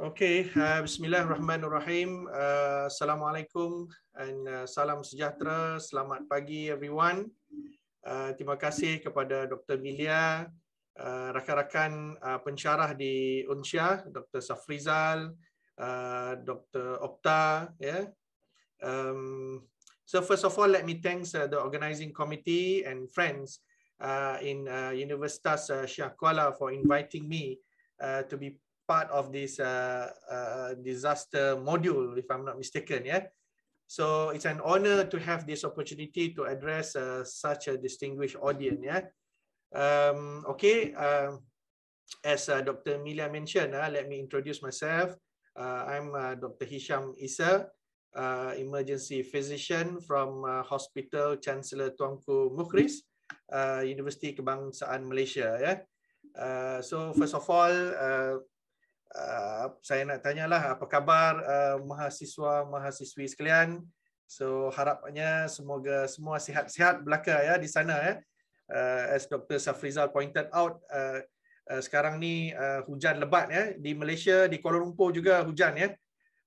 Okey, uh, bismillahirrahmanirrahim. Uh, Assalamualaikum and uh, salam sejahtera. Selamat pagi everyone. Uh, terima kasih kepada Dr. Milia, uh, rakan-rakan uh, pensyarah di UNSYA, Dr. Safrizal, uh, Dr. Okta. Yeah. Um, so first of all, let me thank uh, the organizing committee and friends uh, in uh, Universitas uh, Syah for inviting me uh, to be part of this uh, uh, disaster module, if I'm not mistaken. Yeah. So it's an honor to have this opportunity to address uh, such a distinguished audience. Yeah. Um, okay. Uh, as uh, Dr. Milia mentioned, uh, let me introduce myself. Uh, I'm uh, Dr. Hisham Isa uh, emergency physician from uh, Hospital Chancellor Tuanku Mukhris, uh, University Kebangsaan Malaysia. Yeah. Uh, so first of all, uh, Ah, saya nak tanyalah apa khabar uh, mahasiswa mahasiswi sekalian. So harapnya semoga semua sihat-sihat belaka ya di sana ya. Uh, as Dr. Safrizal pointed out uh, uh, sekarang ni uh, hujan lebat ya di Malaysia di Kuala Lumpur juga hujan ya.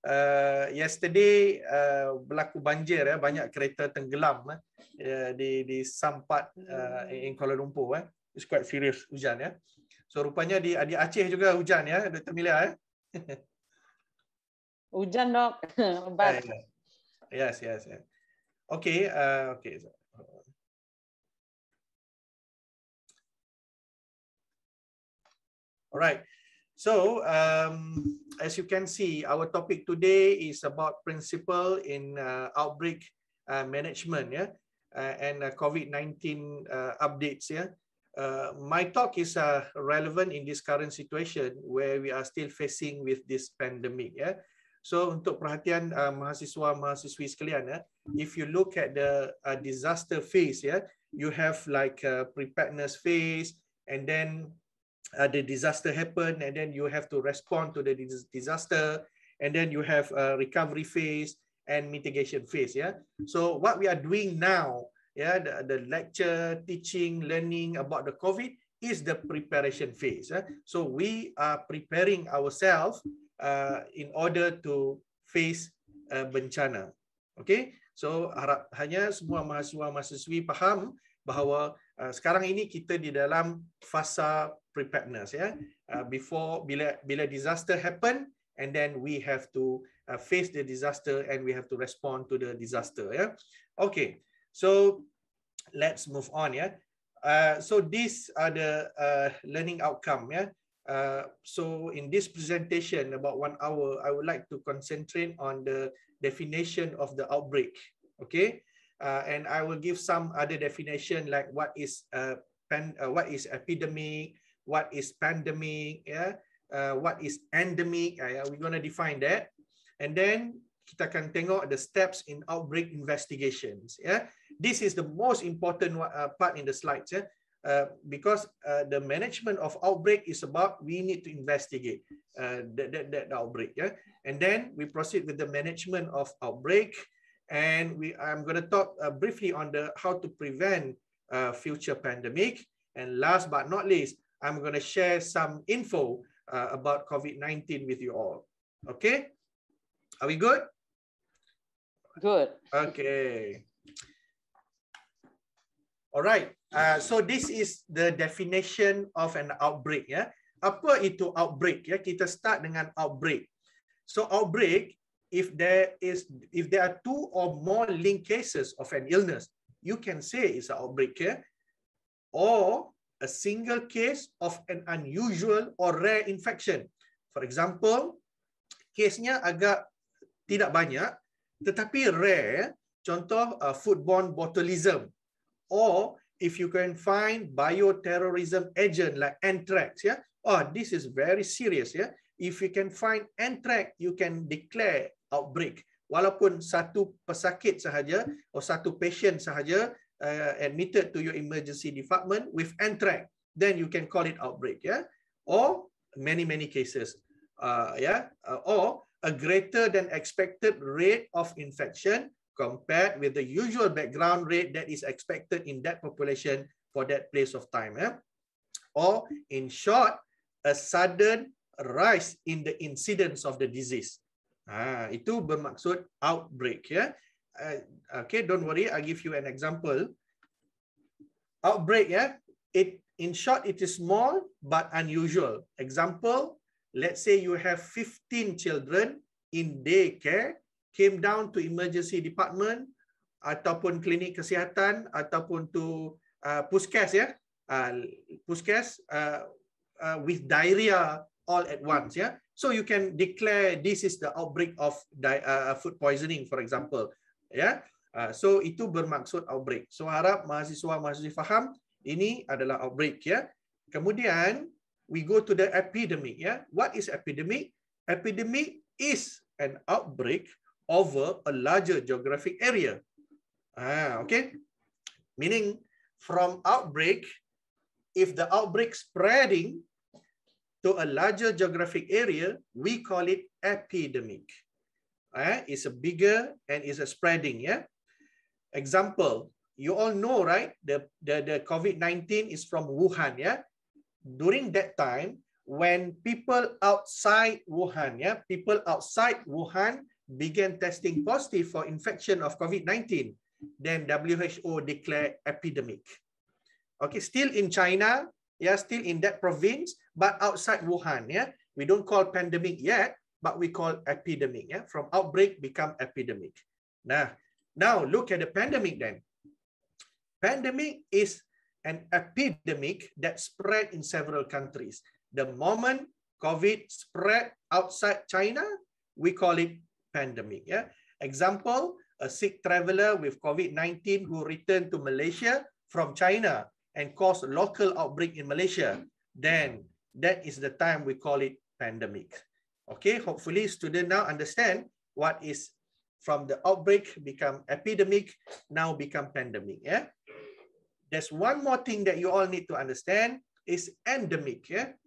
Uh, yesterday uh, berlaku banjir ya banyak kereta tenggelam ya, di di Sampat uh, in Kuala Lumpur ya. It's quite serious hujan ya. So rupanya di di Aceh juga hujan ya, Dr. Milia ya. hujan dok. Baik. Ah, ya. Yes, yes, yes. Okay, uh, okay. Alright. So, um, as you can see, our topic today is about principle in uh, outbreak uh, management, yeah, uh, and uh, COVID 19 uh, updates, yeah. Uh, my talk is uh, relevant in this current situation where we are still facing with this pandemic. Yeah. So untuk perhatian uh, mahasiswa mahasiswi sekalian, yeah, uh, if you look at the uh, disaster phase, yeah, you have like a preparedness phase, and then uh, the disaster happen, and then you have to respond to the disaster, and then you have a recovery phase and mitigation phase. Yeah. So what we are doing now yeah, the, the lecture, teaching, learning about the COVID is the preparation phase. Yeah. So we are preparing ourselves uh, in order to face uh, bencana. Okay, so harap hanya semua mahasiswa-mahasiswi faham bahawa uh, sekarang ini kita di dalam fasa preparedness. Yeah. Uh, before, bila, bila disaster happen, and then we have to uh, face the disaster and we have to respond to the disaster. Yeah. Okay. So let's move on. Yeah. Uh, so these are the uh, learning outcome. Yeah. Uh, so in this presentation, about one hour, I would like to concentrate on the definition of the outbreak. Okay. Uh, and I will give some other definition like what is pan, uh, what is epidemic, what is pandemic, yeah, uh, what is endemic. we're gonna define that. And then kita akan tengok the steps in outbreak investigations. Yeah, this is the most important uh, part in the slides. Yeah, uh, because uh, the management of outbreak is about we need to investigate uh, that, that, that outbreak. Yeah, and then we proceed with the management of outbreak, and we I'm going to talk uh, briefly on the how to prevent uh, future pandemic. And last but not least, I'm going to share some info about COVID-19 with you all. Okay, are we good? Good. Okay. All right. Uh, so this is the definition of an outbreak. Yeah. Apa itu outbreak? Yeah. Kita start dengan outbreak. So outbreak, if there is, if there are two or more linked cases of an illness, you can say it's an outbreak. Yeah. Or a single case of an unusual or rare infection. For example, case-nya agak tidak banyak, tetapi rare contoh uh, foodborne botulism or if you can find bioterrorism agent like anthrax yeah oh this is very serious yeah if you can find anthrax you can declare outbreak walaupun satu pesakit sahaja atau satu patient sahaja uh, admitted to your emergency department with anthrax then you can call it outbreak yeah or many many cases uh, yeah uh, or a greater than expected rate of infection compared with the usual background rate that is expected in that population for that place of time. Eh? Or in short, a sudden rise in the incidence of the disease. Ah, itu bermaksud outbreak. Yeah? Uh, okay, don't worry, I'll give you an example. Outbreak, yeah? it, in short, it is small but unusual. Example, let's say you have 15 children in daycare came down to emergency department ataupun klinik kesihatan ataupun to uh, puskes ya yeah? uh, puskes uh, uh, with diarrhea all at once yeah so you can declare this is the outbreak of di- uh, food poisoning for example yeah uh, so itu bermaksud outbreak so harap mahasiswa mahasiswa faham ini adalah outbreak ya yeah? kemudian we go to the epidemic. Yeah, what is epidemic? Epidemic is an outbreak over a larger geographic area. Ah, okay. Meaning, from outbreak, if the outbreak spreading to a larger geographic area, we call it epidemic. Ah, it's a bigger and it's a spreading. Yeah. Example, you all know, right? The the the COVID nineteen is from Wuhan. Yeah during that time when people outside Wuhan, yeah, people outside Wuhan began testing positive for infection of COVID-19, then WHO declared epidemic. Okay, still in China, yeah, still in that province, but outside Wuhan, yeah, we don't call pandemic yet, but we call epidemic, yeah, from outbreak become epidemic. Nah, now look at the pandemic then. Pandemic is an epidemic that spread in several countries. The moment COVID spread outside China, we call it pandemic. Yeah. Example, a sick traveler with COVID-19 who returned to Malaysia from China and caused local outbreak in Malaysia, then that is the time we call it pandemic. Okay, hopefully student now understand what is from the outbreak become epidemic, now become pandemic. Yeah. There's one more thing that you all need to understand is endemic. Yeah?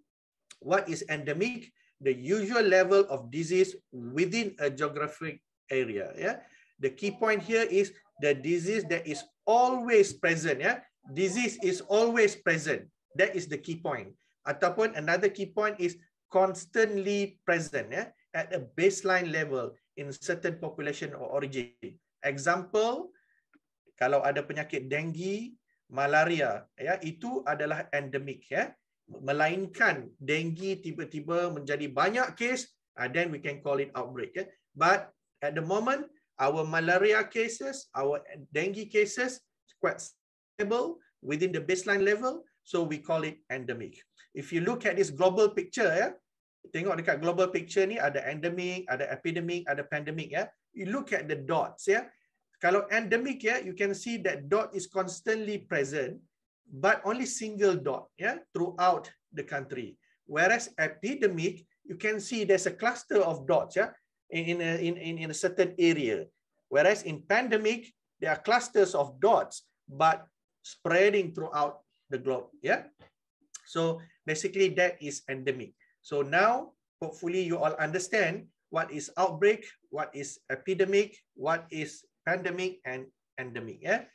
What is endemic? The usual level of disease within a geographic area. Yeah? The key point here is the disease that is always present. Yeah? Disease is always present. That is the key point. Ataupun another key point is constantly present yeah, at a baseline level in certain population or origin. Example, kalau ada penyakit dengue, malaria ya itu adalah endemik ya melainkan denggi tiba-tiba menjadi banyak kes uh, then we can call it outbreak ya but at the moment our malaria cases our denggi cases quite stable within the baseline level so we call it endemic if you look at this global picture ya tengok dekat global picture ni ada endemic ada epidemic ada pandemic ya you look at the dots ya Kalau endemic ya, you can see that dot is constantly present, but only single dot yeah throughout the country. Whereas epidemic, you can see there's a cluster of dots yeah in a, in in, in a certain area. Whereas in pandemic, there are clusters of dots, but spreading throughout the globe. Yeah. So basically, that is endemic. So now, hopefully, you all understand what is outbreak, what is epidemic, what is pandemic and endemic. Yeah?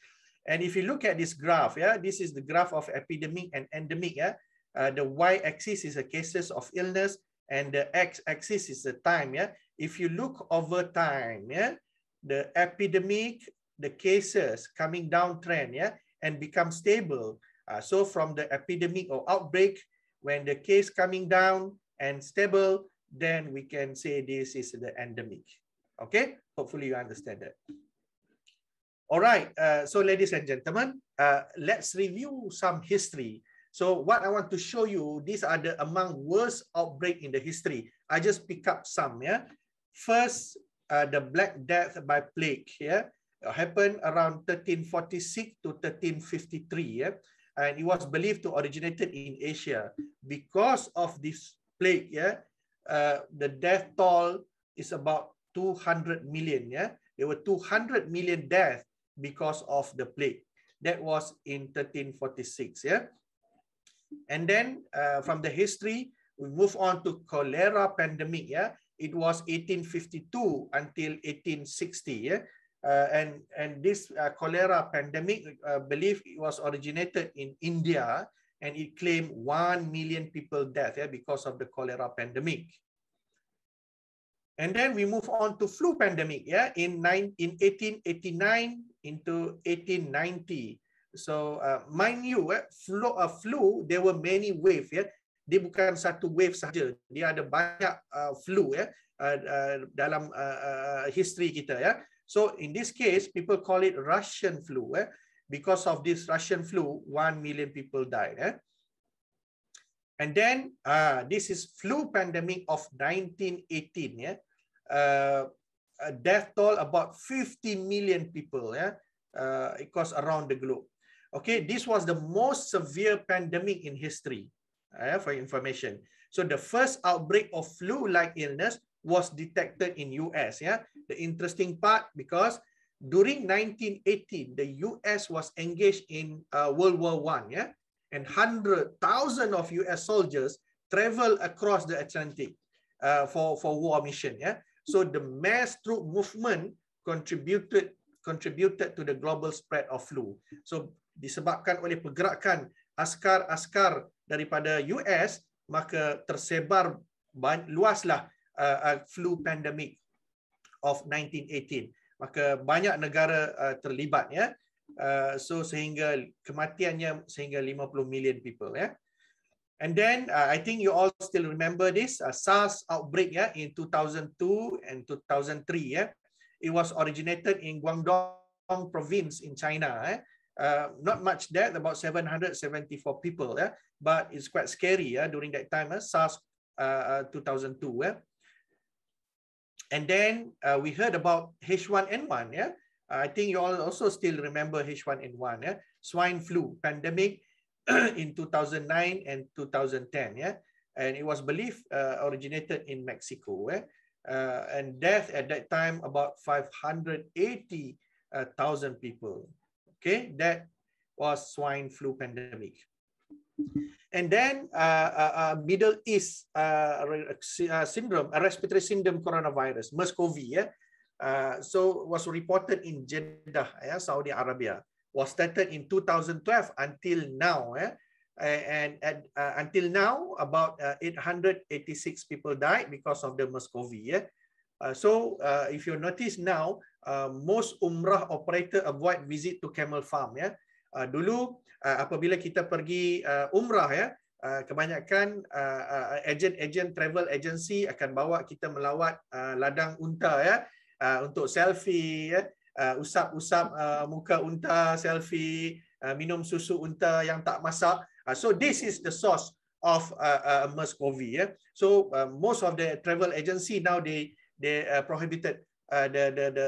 And if you look at this graph, yeah, this is the graph of epidemic and endemic. Yeah? Uh, the y-axis is the cases of illness and the x-axis is the time. Yeah? If you look over time, yeah, the epidemic, the cases coming down trend yeah, and become stable. Uh, so from the epidemic or outbreak, when the case coming down and stable, then we can say this is the endemic. Okay, hopefully you understand that. All right, uh, so ladies and gentlemen, uh, let's review some history. So what I want to show you, these are the among worst outbreak in the history. I just pick up some, yeah. First, uh, the Black Death by plague, yeah, it happened around 1346 to 1353, yeah. And it was believed to originated in Asia. Because of this plague, yeah, uh, the death toll is about 200 million, yeah. There were 200 million deaths because of the plague. That was in 1346. Yeah. And then uh, from the history, we move on to cholera pandemic. Yeah. It was 1852 until 1860. Yeah. Uh, and and this uh, cholera pandemic, uh, believe it was originated in India, and it claimed one million people death yeah, because of the cholera pandemic. And then we move on to flu pandemic. Yeah, in nine in 1889, into 1890. So uh, mind you, eh, flu, uh, flu, there were many waves. Yeah? Dia bukan satu wave saja. Dia ada banyak uh, flu yeah? uh, uh, dalam uh, uh, history kita. Yeah? So in this case, people call it Russian flu. Yeah? Because of this Russian flu, one million people died. Yeah? And then uh, this is flu pandemic of 1918. Yeah? Uh, a death toll about 50 million people yeah uh, across around the globe okay this was the most severe pandemic in history uh, for information so the first outbreak of flu like illness was detected in us yeah the interesting part because during 1918 the us was engaged in uh, world war 1 yeah and 100,000 of us soldiers travel across the atlantic uh, for for war mission yeah So the mass troop movement contributed contributed to the global spread of flu. So disebabkan oleh pergerakan askar-askar daripada US maka tersebar luaslah uh, uh, flu pandemic of 1918. Maka banyak negara uh, terlibat ya. Uh, so sehingga kematiannya sehingga 50 million people ya. Yeah. And then uh, I think you all still remember this uh, SARS outbreak yeah, in 2002 and 2003. Yeah? It was originated in Guangdong province in China. Eh? Uh, not much death, about 774 people. Yeah? But it's quite scary yeah, during that time, eh? SARS uh, uh, 2002. Yeah? And then uh, we heard about H1N1. Yeah? I think you all also still remember H1N1, yeah? swine flu pandemic in 2009 and 2010. Yeah, and it was believed uh, originated in Mexico. Eh? Uh, and death at that time about 580,000 uh, people. Okay, that was swine flu pandemic. And then uh, uh, uh Middle East uh, uh syndrome, respiratory syndrome coronavirus, MERS-CoV, yeah? so was reported in Jeddah, yeah, Saudi Arabia. was started in 2012 until now. Eh? And, at uh, until now, about uh, 886 people died because of the Muscovy. Eh? Uh, so uh, if you notice now, uh, most Umrah operator avoid visit to Camel Farm. Yeah? Uh, dulu, uh, apabila kita pergi uh, Umrah, yeah? uh, kebanyakan agent-agent uh, uh, travel agency akan bawa kita melawat uh, ladang unta yeah? uh, untuk selfie, yeah? uh, usap-usap uh, muka unta selfie uh, minum susu unta yang tak masak uh, so this is the source of uh, uh, MERS-CoV yeah. so uh, most of the travel agency now they they uh, prohibited uh, the, the the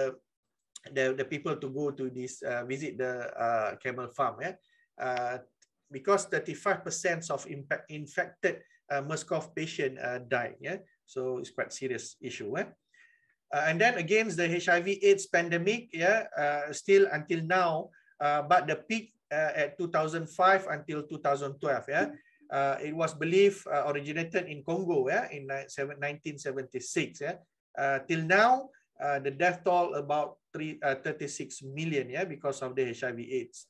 the the people to go to this uh, visit the uh, camel farm yeah. uh, because 35% of impact, infected uh, MERS-CoV patient uh, died yeah. so it's quite serious issue eh? Uh, and then against the HIV AIDS pandemic, yeah, uh, still until now, uh, but the peak uh, at 2005 until 2012, yeah, uh, it was believed uh, originated in Congo, yeah, in 1976, yeah. till now, the death toll about three, 36 million, yeah, because of the HIV AIDS.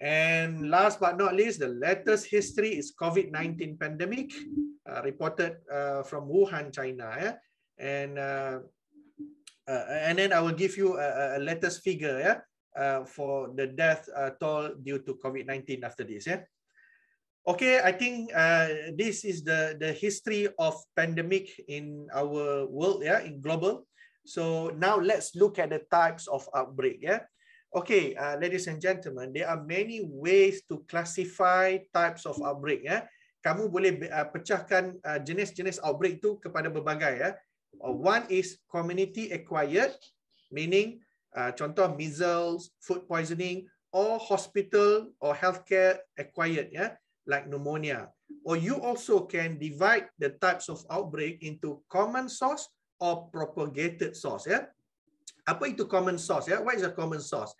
And last but not least, the latest history is COVID-19 pandemic reported from Wuhan, China, yeah. and uh, uh, uh, and then I will give you a, a latest figure, yeah, uh, for the death uh, toll due to COVID 19 after this, yeah. Okay, I think uh, this is the the history of pandemic in our world, yeah, in global. So now let's look at the types of outbreak, yeah. Okay, uh, ladies and gentlemen, there are many ways to classify types of outbreak, yeah. Kamu boleh uh, pecahkan uh, jenis-jenis outbreak itu kepada berbagai, ya. One is community acquired, meaning uh, contoh measles, food poisoning, or hospital or healthcare acquired, yeah, like pneumonia. Or you also can divide the types of outbreak into common source or propagated source. Yeah. Apa itu common source? Yeah? What is a common source?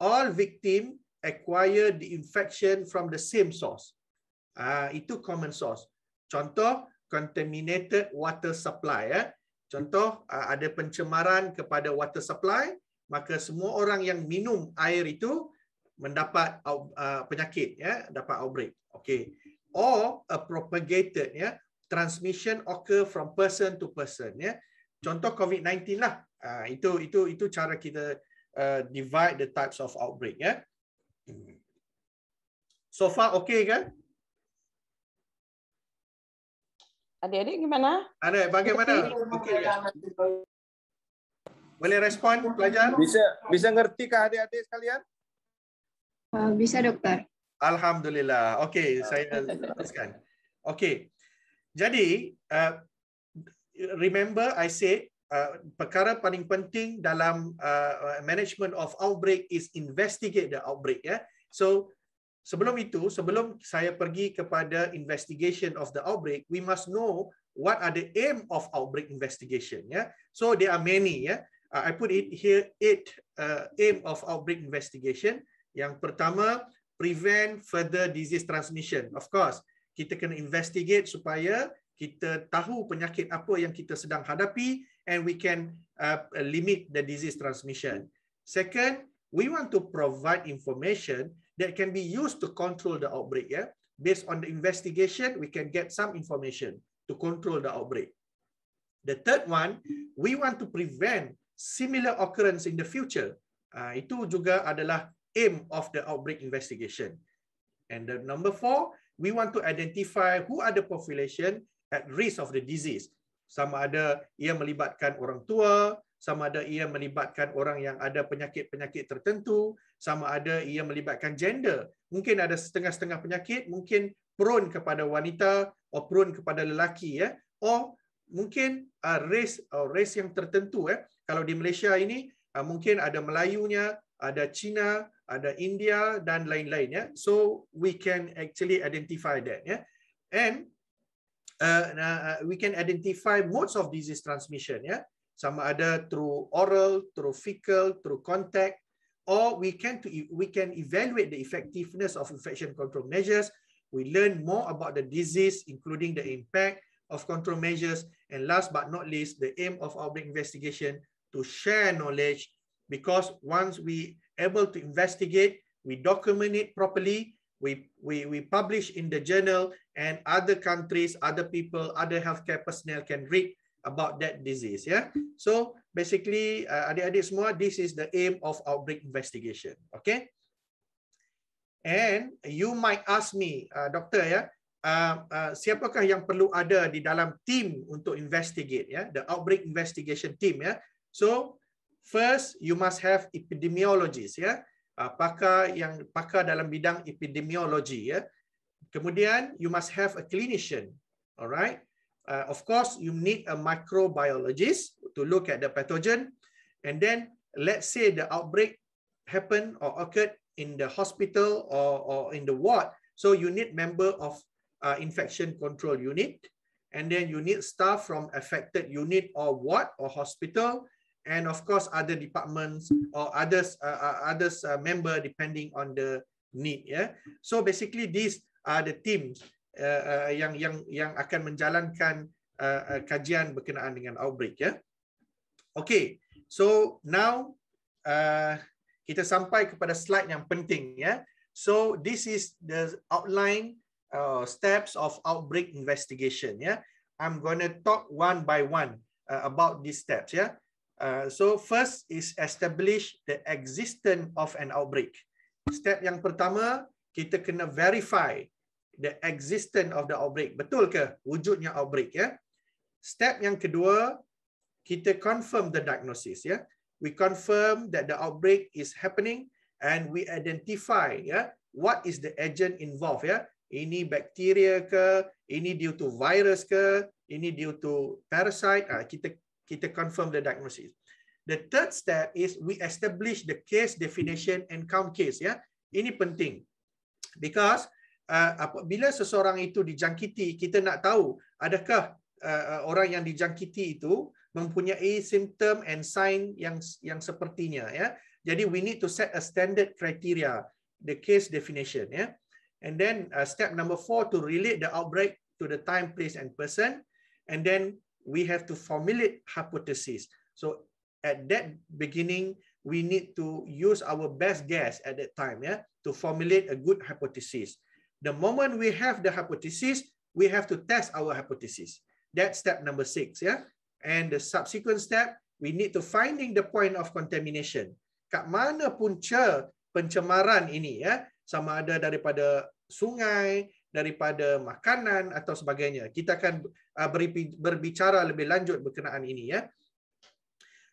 All victim acquire the infection from the same source. Ah, uh, itu common source. Contoh, contaminated water supply. Yeah? Contoh ada pencemaran kepada water supply, maka semua orang yang minum air itu mendapat penyakit ya, dapat outbreak. okay. Or a propagated ya, transmission occur from person to person ya. Contoh COVID-19 lah. itu itu itu cara kita divide the types of outbreak ya. So far okay kan? Adik-adik gimana? Ada, bagaimana? Okey. Boleh respon pelajar? Bisa bisa ngerti ke adik-adik sekalian? Uh, bisa, Doktor. Alhamdulillah. Okey, saya teruskan. Okey. Jadi, uh, remember I say uh, eh, perkara paling penting dalam uh, management of outbreak is investigate the outbreak ya. Yeah? So, Sebelum itu, sebelum saya pergi kepada investigation of the outbreak, we must know what are the aim of outbreak investigation. Yeah, so there are many. Yeah, uh, I put it here It uh, aim of outbreak investigation. Yang pertama, prevent further disease transmission. Of course, kita kena investigate supaya kita tahu penyakit apa yang kita sedang hadapi and we can uh, limit the disease transmission. Second, we want to provide information that can be used to control the outbreak. Yeah, based on the investigation, we can get some information to control the outbreak. The third one, we want to prevent similar occurrence in the future. Ah, itu juga adalah aim of the outbreak investigation. And the number four, we want to identify who are the population at risk of the disease. Sama ada ia melibatkan orang tua, sama ada ia melibatkan orang yang ada penyakit-penyakit tertentu, sama ada ia melibatkan gender. Mungkin ada setengah-setengah penyakit, mungkin prone kepada wanita or prone kepada lelaki. Ya. Or mungkin uh, race or uh, race yang tertentu. Ya. Kalau di Malaysia ini, uh, mungkin ada Melayunya, ada Cina, ada India dan lain-lain. Ya. So we can actually identify that. Ya. And uh, uh, we can identify modes of disease transmission. Ya. Yeah sama ada through oral, through fecal, through contact, or we can to e, we can evaluate the effectiveness of infection control measures. We learn more about the disease, including the impact of control measures, and last but not least, the aim of outbreak investigation to share knowledge. Because once we able to investigate, we document it properly. We, we, we publish in the journal and other countries, other people, other healthcare personnel can read about that disease. Yeah. So basically, uh, adik-adik semua, this is the aim of outbreak investigation. Okay. And you might ask me, uh, doctor, yeah, uh, uh, siapakah yang perlu ada di dalam team untuk investigate, yeah, the outbreak investigation team, yeah. So first, you must have epidemiologists, yeah, uh, pakar yang pakar dalam bidang epidemiologi, yeah. Kemudian, you must have a clinician, alright. Uh, of course, you need a microbiologist to look at the pathogen. And then let's say the outbreak happened or occurred in the hospital or, or in the ward. So you need member of uh, infection control unit. And then you need staff from affected unit or ward or hospital. And of course, other departments or others, uh, uh others uh, member depending on the need. Yeah. So basically, these are the teams Eh, eh, yang yang yang akan menjalankan uh, uh, kajian berkenaan dengan outbreak ya. Okay, so now uh, kita sampai kepada slide yang penting ya. So this is the outline uh, steps of outbreak investigation ya. I'm going to talk one by one uh, about these steps ya. Uh, so first is establish the existence of an outbreak. Step yang pertama kita kena verify the existence of the outbreak. Betul ke wujudnya outbreak ya? Step yang kedua, kita confirm the diagnosis ya. We confirm that the outbreak is happening and we identify ya what is the agent involved ya. Ini bakteria ke, ini due to virus ke, ini due to parasite. Ah kita kita confirm the diagnosis. The third step is we establish the case definition and count case ya. Ini penting. Because Ah, apabila seseorang itu dijangkiti, kita nak tahu adakah ah, ah, orang yang dijangkiti itu mempunyai simptom and sign yang yang sepertinya ya. Jadi we need to set a standard criteria the case definition ya. And then uh, step number four to relate the outbreak to the time, place and person and then we have to formulate hypothesis. So at that beginning we need to use our best guess at that time ya to formulate a good hypothesis. The moment we have the hypothesis, we have to test our hypothesis. That's step number six. Yeah? And the subsequent step, we need to finding the point of contamination. Kat mana punca pencemaran ini. Yeah? Sama ada daripada sungai, daripada makanan atau sebagainya. Kita akan uh, berbicara lebih lanjut berkenaan ini. Yeah?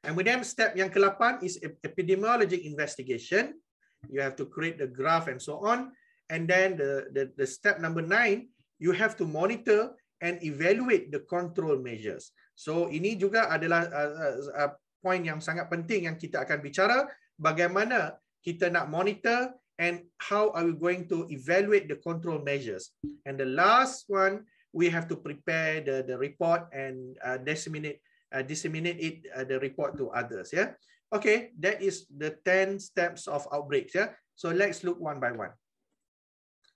And then step yang ke-8 is epidemiologic investigation. You have to create the graph and so on. And then the, the, the step number nine, you have to monitor and evaluate the control measures. So ini juga adalah uh, uh, uh, point yang sangat penting yang kita akan bicara bagaimana kita nak monitor and how are we going to evaluate the control measures. And the last one, we have to prepare the the report and uh, disseminate uh, disseminate it uh, the report to others. Yeah. Okay, that is the 10 steps of outbreaks. Yeah. So let's look one by one.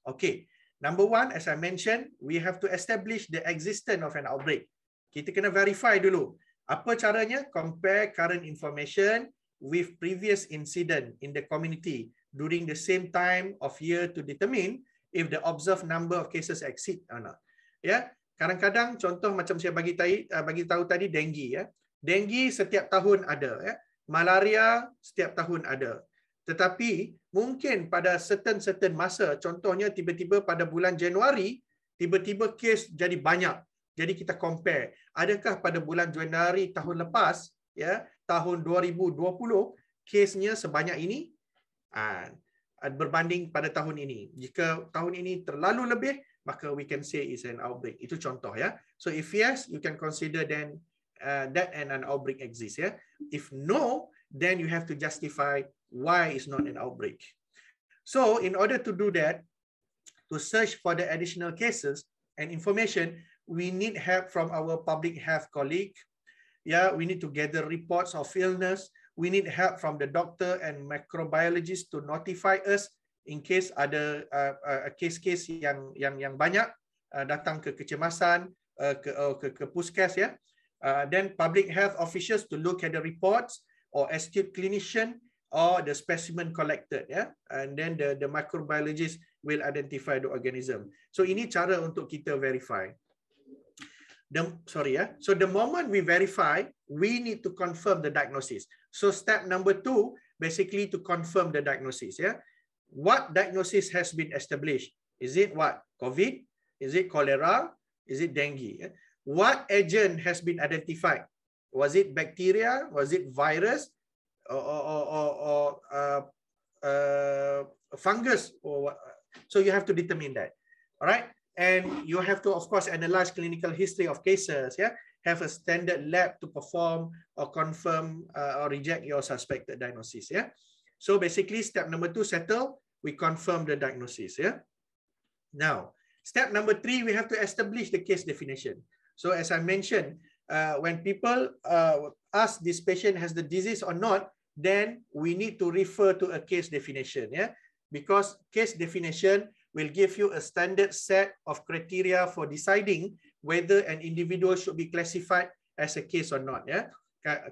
Okay, number one, as I mentioned, we have to establish the existence of an outbreak. Kita kena verify dulu. Apa caranya? Compare current information with previous incident in the community during the same time of year to determine if the observed number of cases exceed or not. Ya, kadang-kadang contoh macam saya bagi tahu, eh, bagi tahu tadi dengue ya. Dengue setiap tahun ada ya. Malaria setiap tahun ada. Tetapi mungkin pada certain-certain masa, contohnya tiba-tiba pada bulan Januari, tiba-tiba kes jadi banyak. Jadi kita compare. Adakah pada bulan Januari tahun lepas, ya tahun 2020, kesnya sebanyak ini? Ha, berbanding pada tahun ini. Jika tahun ini terlalu lebih, maka we can say is an outbreak. Itu contoh ya. So if yes, you can consider then uh, that and an outbreak exists ya. If no, then you have to justify why it's not an outbreak. So in order to do that, to search for the additional cases and information, we need help from our public health colleague. Yeah, we need to gather reports of illness. We need help from the doctor and microbiologist to notify us in case ada uh, uh, case-case yang yang yang banyak uh, datang ke kecemasan uh, ke, uh, ke ke puskes ya. Yeah. Uh, then public health officials to look at the reports or astute clinician or the specimen collected yeah? and then the the microbiologist will identify the organism so ini cara untuk kita verify the sorry ya yeah? so the moment we verify we need to confirm the diagnosis so step number two, basically to confirm the diagnosis yeah? what diagnosis has been established is it what covid is it cholera is it dengue yeah? what agent has been identified was it bacteria was it virus or, or, or uh, uh, fungus or so you have to determine that all right and you have to of course analyze clinical history of cases yeah have a standard lab to perform or confirm uh, or reject your suspected diagnosis yeah so basically step number two settle we confirm the diagnosis yeah now step number three we have to establish the case definition so as i mentioned uh, when people uh, ask this patient has the disease or not then we need to refer to a case definition. Yeah, because case definition will give you a standard set of criteria for deciding whether an individual should be classified as a case or not. Yeah,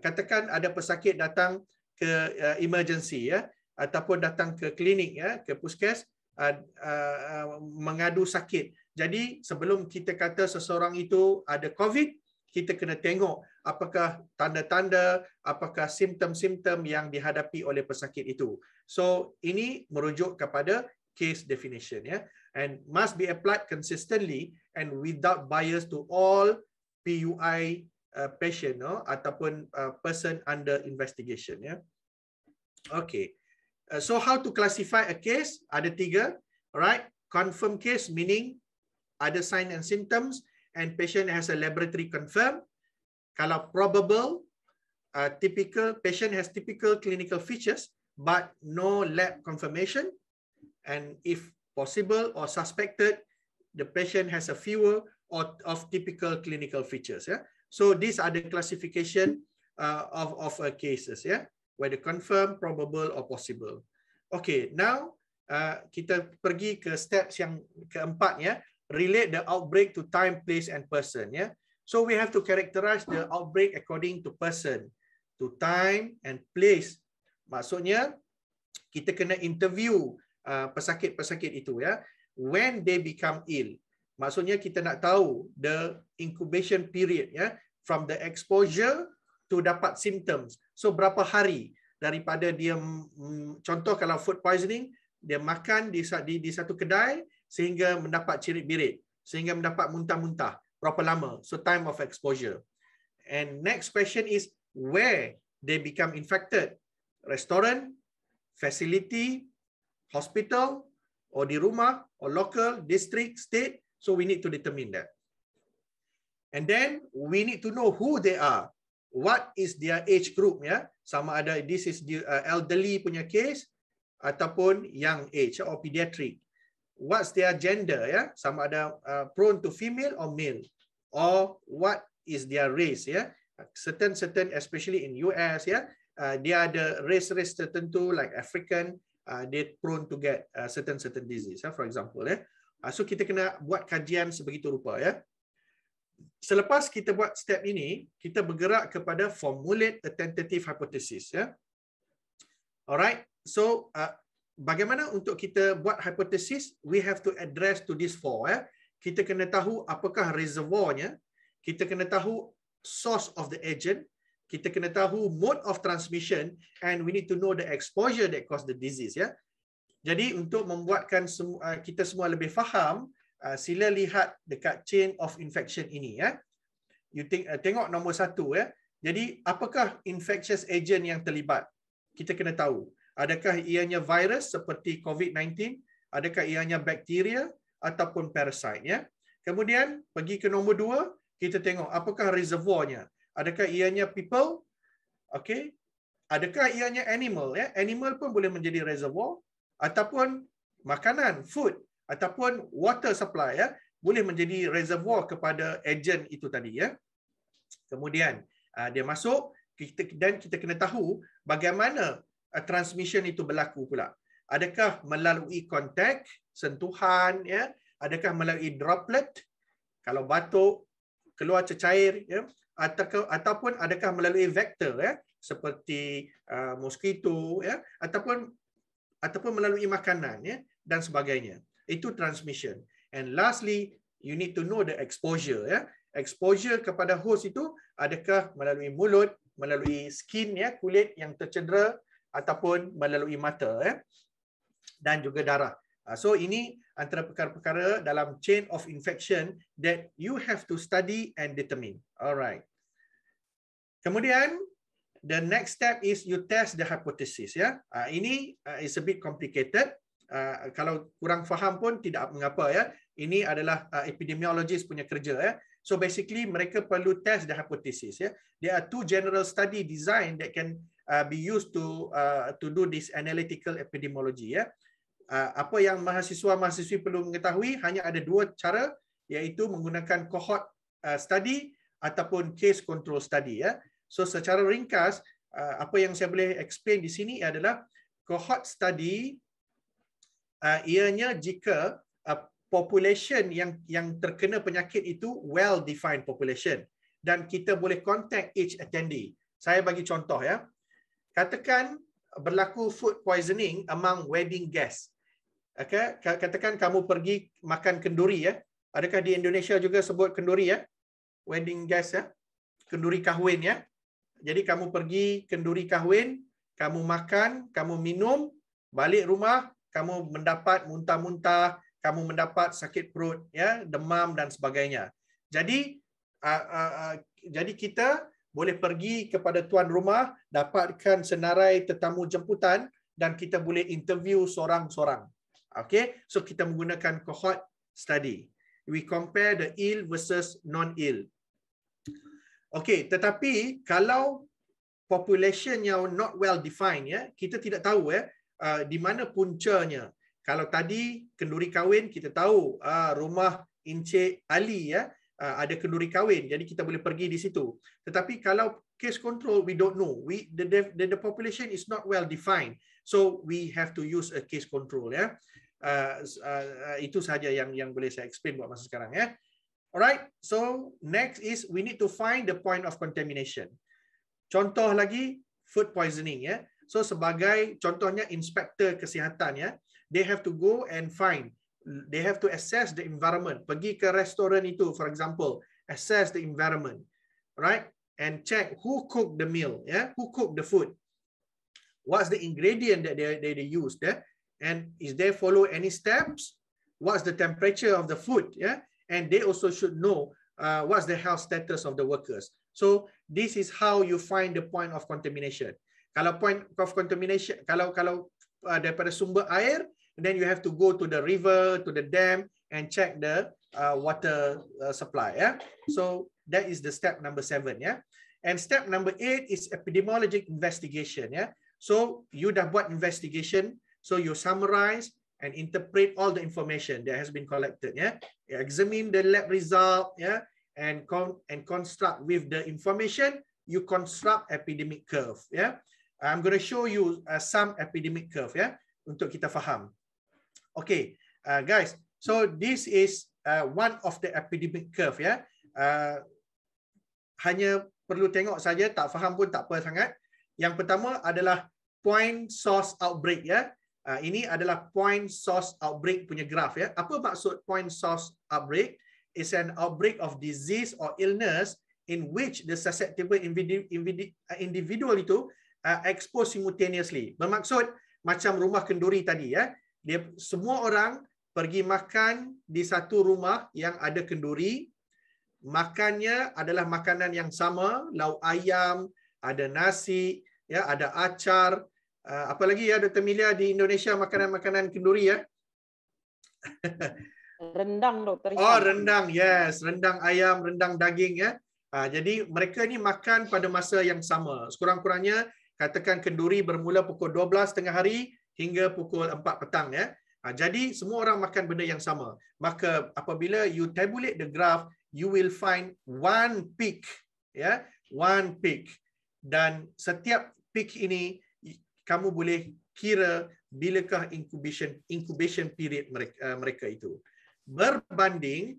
katakan ada pesakit datang ke uh, emergency, yeah, ataupun datang ke klinik, yeah, ke puskes uh, uh, mengadu sakit. Jadi sebelum kita kata seseorang itu ada COVID, kita kena tengok apakah tanda-tanda, apakah simptom-simptom yang dihadapi oleh pesakit itu. So ini merujuk kepada case definition ya, and must be applied consistently and without bias to all PUI uh, patient no? ataupun uh, person under investigation ya. Okay, uh, so how to classify a case? Ada tiga, alright. Confirm case meaning ada sign and symptoms and patient has a laboratory confirm kalau probable uh, typical patient has typical clinical features but no lab confirmation and if possible or suspected the patient has a fewer or of typical clinical features yeah so these are the classification uh, of of uh, cases yeah whether confirmed probable or possible okay now uh, kita pergi ke steps yang keempat yeah? relate the outbreak to time place and person yeah? So we have to characterize the outbreak according to person, to time and place. Maksudnya kita kena interview uh, pesakit-pesakit uh, itu ya. When they become ill. Maksudnya kita nak tahu the incubation period ya from the exposure to dapat symptoms. So berapa hari daripada dia mm, contoh kalau food poisoning dia makan di, di, di satu kedai sehingga mendapat cirit-birit, sehingga mendapat muntah-muntah berapa lama so time of exposure and next question is where they become infected restaurant facility hospital or di rumah or local district state so we need to determine that and then we need to know who they are what is their age group yeah. sama ada this is the uh, elderly punya case ataupun young age or pediatric what's their gender ya sama ada uh, prone to female or male or what is their race ya certain certain especially in US ya uh, dia uh, ada race race tertentu like african uh, they prone to get uh, certain certain disease ya? for example ya uh, so kita kena buat kajian sebegitu rupa ya selepas kita buat step ini kita bergerak kepada formulate a tentative hypothesis ya alright so uh, bagaimana untuk kita buat hipotesis we have to address to this four ya kita kena tahu apakah reservoirnya kita kena tahu source of the agent kita kena tahu mode of transmission and we need to know the exposure that cause the disease ya jadi untuk membuatkan semua, uh, kita semua lebih faham uh, sila lihat dekat chain of infection ini ya you think, uh, tengok nombor satu ya jadi apakah infectious agent yang terlibat kita kena tahu Adakah ianya virus seperti COVID-19? Adakah ianya bakteria ataupun parasite? Ya. Kemudian pergi ke nombor dua, kita tengok apakah reservoirnya. Adakah ianya people? Okay. Adakah ianya animal? Ya. Animal pun boleh menjadi reservoir. Ataupun makanan, food. Ataupun water supply. Ya. Boleh menjadi reservoir kepada agent itu tadi. Ya. Kemudian ah, dia masuk kita, dan kita kena tahu bagaimana transmission itu berlaku pula adakah melalui kontak sentuhan ya adakah melalui droplet kalau batuk keluar cecair ya atau ataupun adakah melalui vektor ya seperti uh, mosquito ya ataupun ataupun melalui makanan ya dan sebagainya itu transmission and lastly you need to know the exposure ya exposure kepada host itu adakah melalui mulut melalui skin ya kulit yang tercedera ataupun melalui mata eh, dan juga darah. Ah, so ini antara perkara-perkara dalam chain of infection that you have to study and determine. Alright. Kemudian the next step is you test the hypothesis. Ya, yeah. ini ah, is a bit complicated. Ah, kalau kurang faham pun tidak mengapa ya. Ini adalah epidemiologis punya kerja ya. So basically mereka perlu test the hypothesis ya. There are two general study design that can uh, be used to uh, to do this analytical epidemiology ya. Uh, apa yang mahasiswa-mahasiswi perlu mengetahui hanya ada dua cara iaitu menggunakan cohort uh, study ataupun case control study ya. So secara ringkas uh, apa yang saya boleh explain di sini adalah cohort study uh, ianya jika uh, population yang yang terkena penyakit itu well defined population dan kita boleh contact each attendee. Saya bagi contoh ya katakan berlaku food poisoning among wedding guests. Okay, katakan kamu pergi makan kenduri ya. Adakah di Indonesia juga sebut kenduri ya? Wedding guests ya. Kenduri kahwin ya. Jadi kamu pergi kenduri kahwin, kamu makan, kamu minum, balik rumah kamu mendapat muntah-muntah, kamu mendapat sakit perut ya, demam dan sebagainya. Jadi uh, uh, uh, jadi kita boleh pergi kepada tuan rumah, dapatkan senarai tetamu jemputan dan kita boleh interview seorang-seorang. Okay, so kita menggunakan cohort study. We compare the ill versus non-ill. Okay, tetapi kalau population yang not well defined, ya, kita tidak tahu ya, uh, di mana puncanya. Kalau tadi kenduri kahwin, kita tahu uh, rumah Encik Ali ya, Uh, ada kenduri kahwin jadi kita boleh pergi di situ tetapi kalau case control we don't know we the the, the population is not well defined so we have to use a case control ya yeah. Uh, uh, uh, itu saja yang yang boleh saya explain buat masa sekarang ya alright so next is we need to find the point of contamination contoh lagi food poisoning ya so sebagai contohnya inspektor kesihatan ya they have to go and find they have to assess the environment. Pergi ke restoran itu, for example, assess the environment, right? And check who cooked the meal, yeah, who cooked the food. What's the ingredient that they, they, they used, yeah? And is there follow any steps? What's the temperature of the food, yeah? And they also should know uh, what's the health status of the workers. So this is how you find the point of contamination. Kalau point of contamination, kalau kalau uh, daripada sumber air, then you have to go to the river to the dam and check the uh, water uh, supply yeah so that is the step number seven. yeah and step number eight is epidemiologic investigation yeah so you dah what investigation so you summarize and interpret all the information that has been collected yeah you examine the lab result yeah and con- and construct with the information you construct epidemic curve yeah i'm going to show you uh, some epidemic curve yeah untuk kita faham Okay, uh, guys. So this is uh, one of the epidemic curve. Yeah. Uh, hanya perlu tengok saja. Tak faham pun tak apa sangat. Yang pertama adalah point source outbreak. Yeah. Uh, ini adalah point source outbreak punya graf. Yeah. Apa maksud point source outbreak? It's an outbreak of disease or illness in which the susceptible uh, individual itu uh, exposed simultaneously. Bermaksud macam rumah kenduri tadi. Yeah dia semua orang pergi makan di satu rumah yang ada kenduri makannya adalah makanan yang sama lauk ayam ada nasi ya ada acar ah, apa lagi ya ada temilia di Indonesia makanan-makanan kenduri ya rendang doktor oh rendang yes rendang ayam rendang daging ya ah, jadi mereka ni makan pada masa yang sama. Sekurang-kurangnya katakan kenduri bermula pukul 12 tengah hari hingga pukul 4 petang ya. Ah, jadi semua orang makan benda yang sama. Maka apabila you tabulate the graph, you will find one peak ya, one peak. Dan setiap peak ini kamu boleh kira bilakah incubation incubation period mereka, ah, mereka itu. Berbanding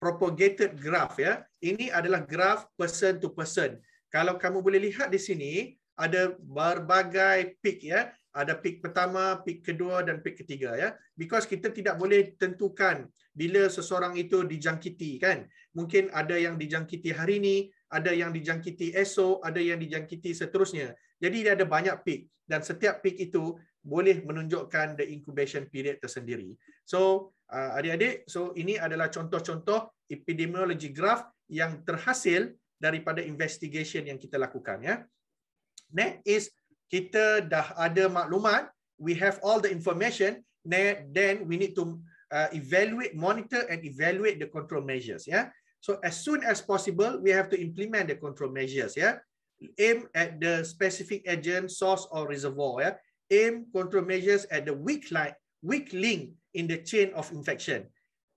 propagated graph ya. Ini adalah graph person to person. Kalau kamu boleh lihat di sini ada berbagai peak ya ada peak pertama, peak kedua dan peak ketiga ya. Because kita tidak boleh tentukan bila seseorang itu dijangkiti kan. Mungkin ada yang dijangkiti hari ini, ada yang dijangkiti esok, ada yang dijangkiti seterusnya. Jadi dia ada banyak peak dan setiap peak itu boleh menunjukkan the incubation period tersendiri. So uh, adik-adik, so ini adalah contoh-contoh epidemiologi graph yang terhasil daripada investigation yang kita lakukan ya. Next is kita dah ada maklumat, we have all the information, then we need to uh, evaluate, monitor and evaluate the control measures. Yeah. So as soon as possible, we have to implement the control measures. Yeah. Aim at the specific agent, source or reservoir. Yeah. Aim control measures at the weak, line, weak link in the chain of infection.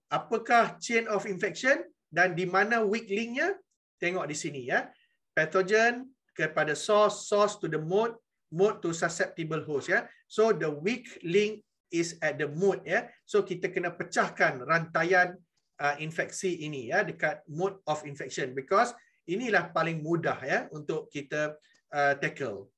Apakah chain of infection dan di mana weak linknya? Tengok di sini ya. Pathogen kepada source, source to the mode, mode to susceptible host ya so the weak link is at the mode ya so kita kena pecahkan rantaian uh, infeksi ini ya dekat mode of infection because inilah paling mudah ya untuk kita uh, tackle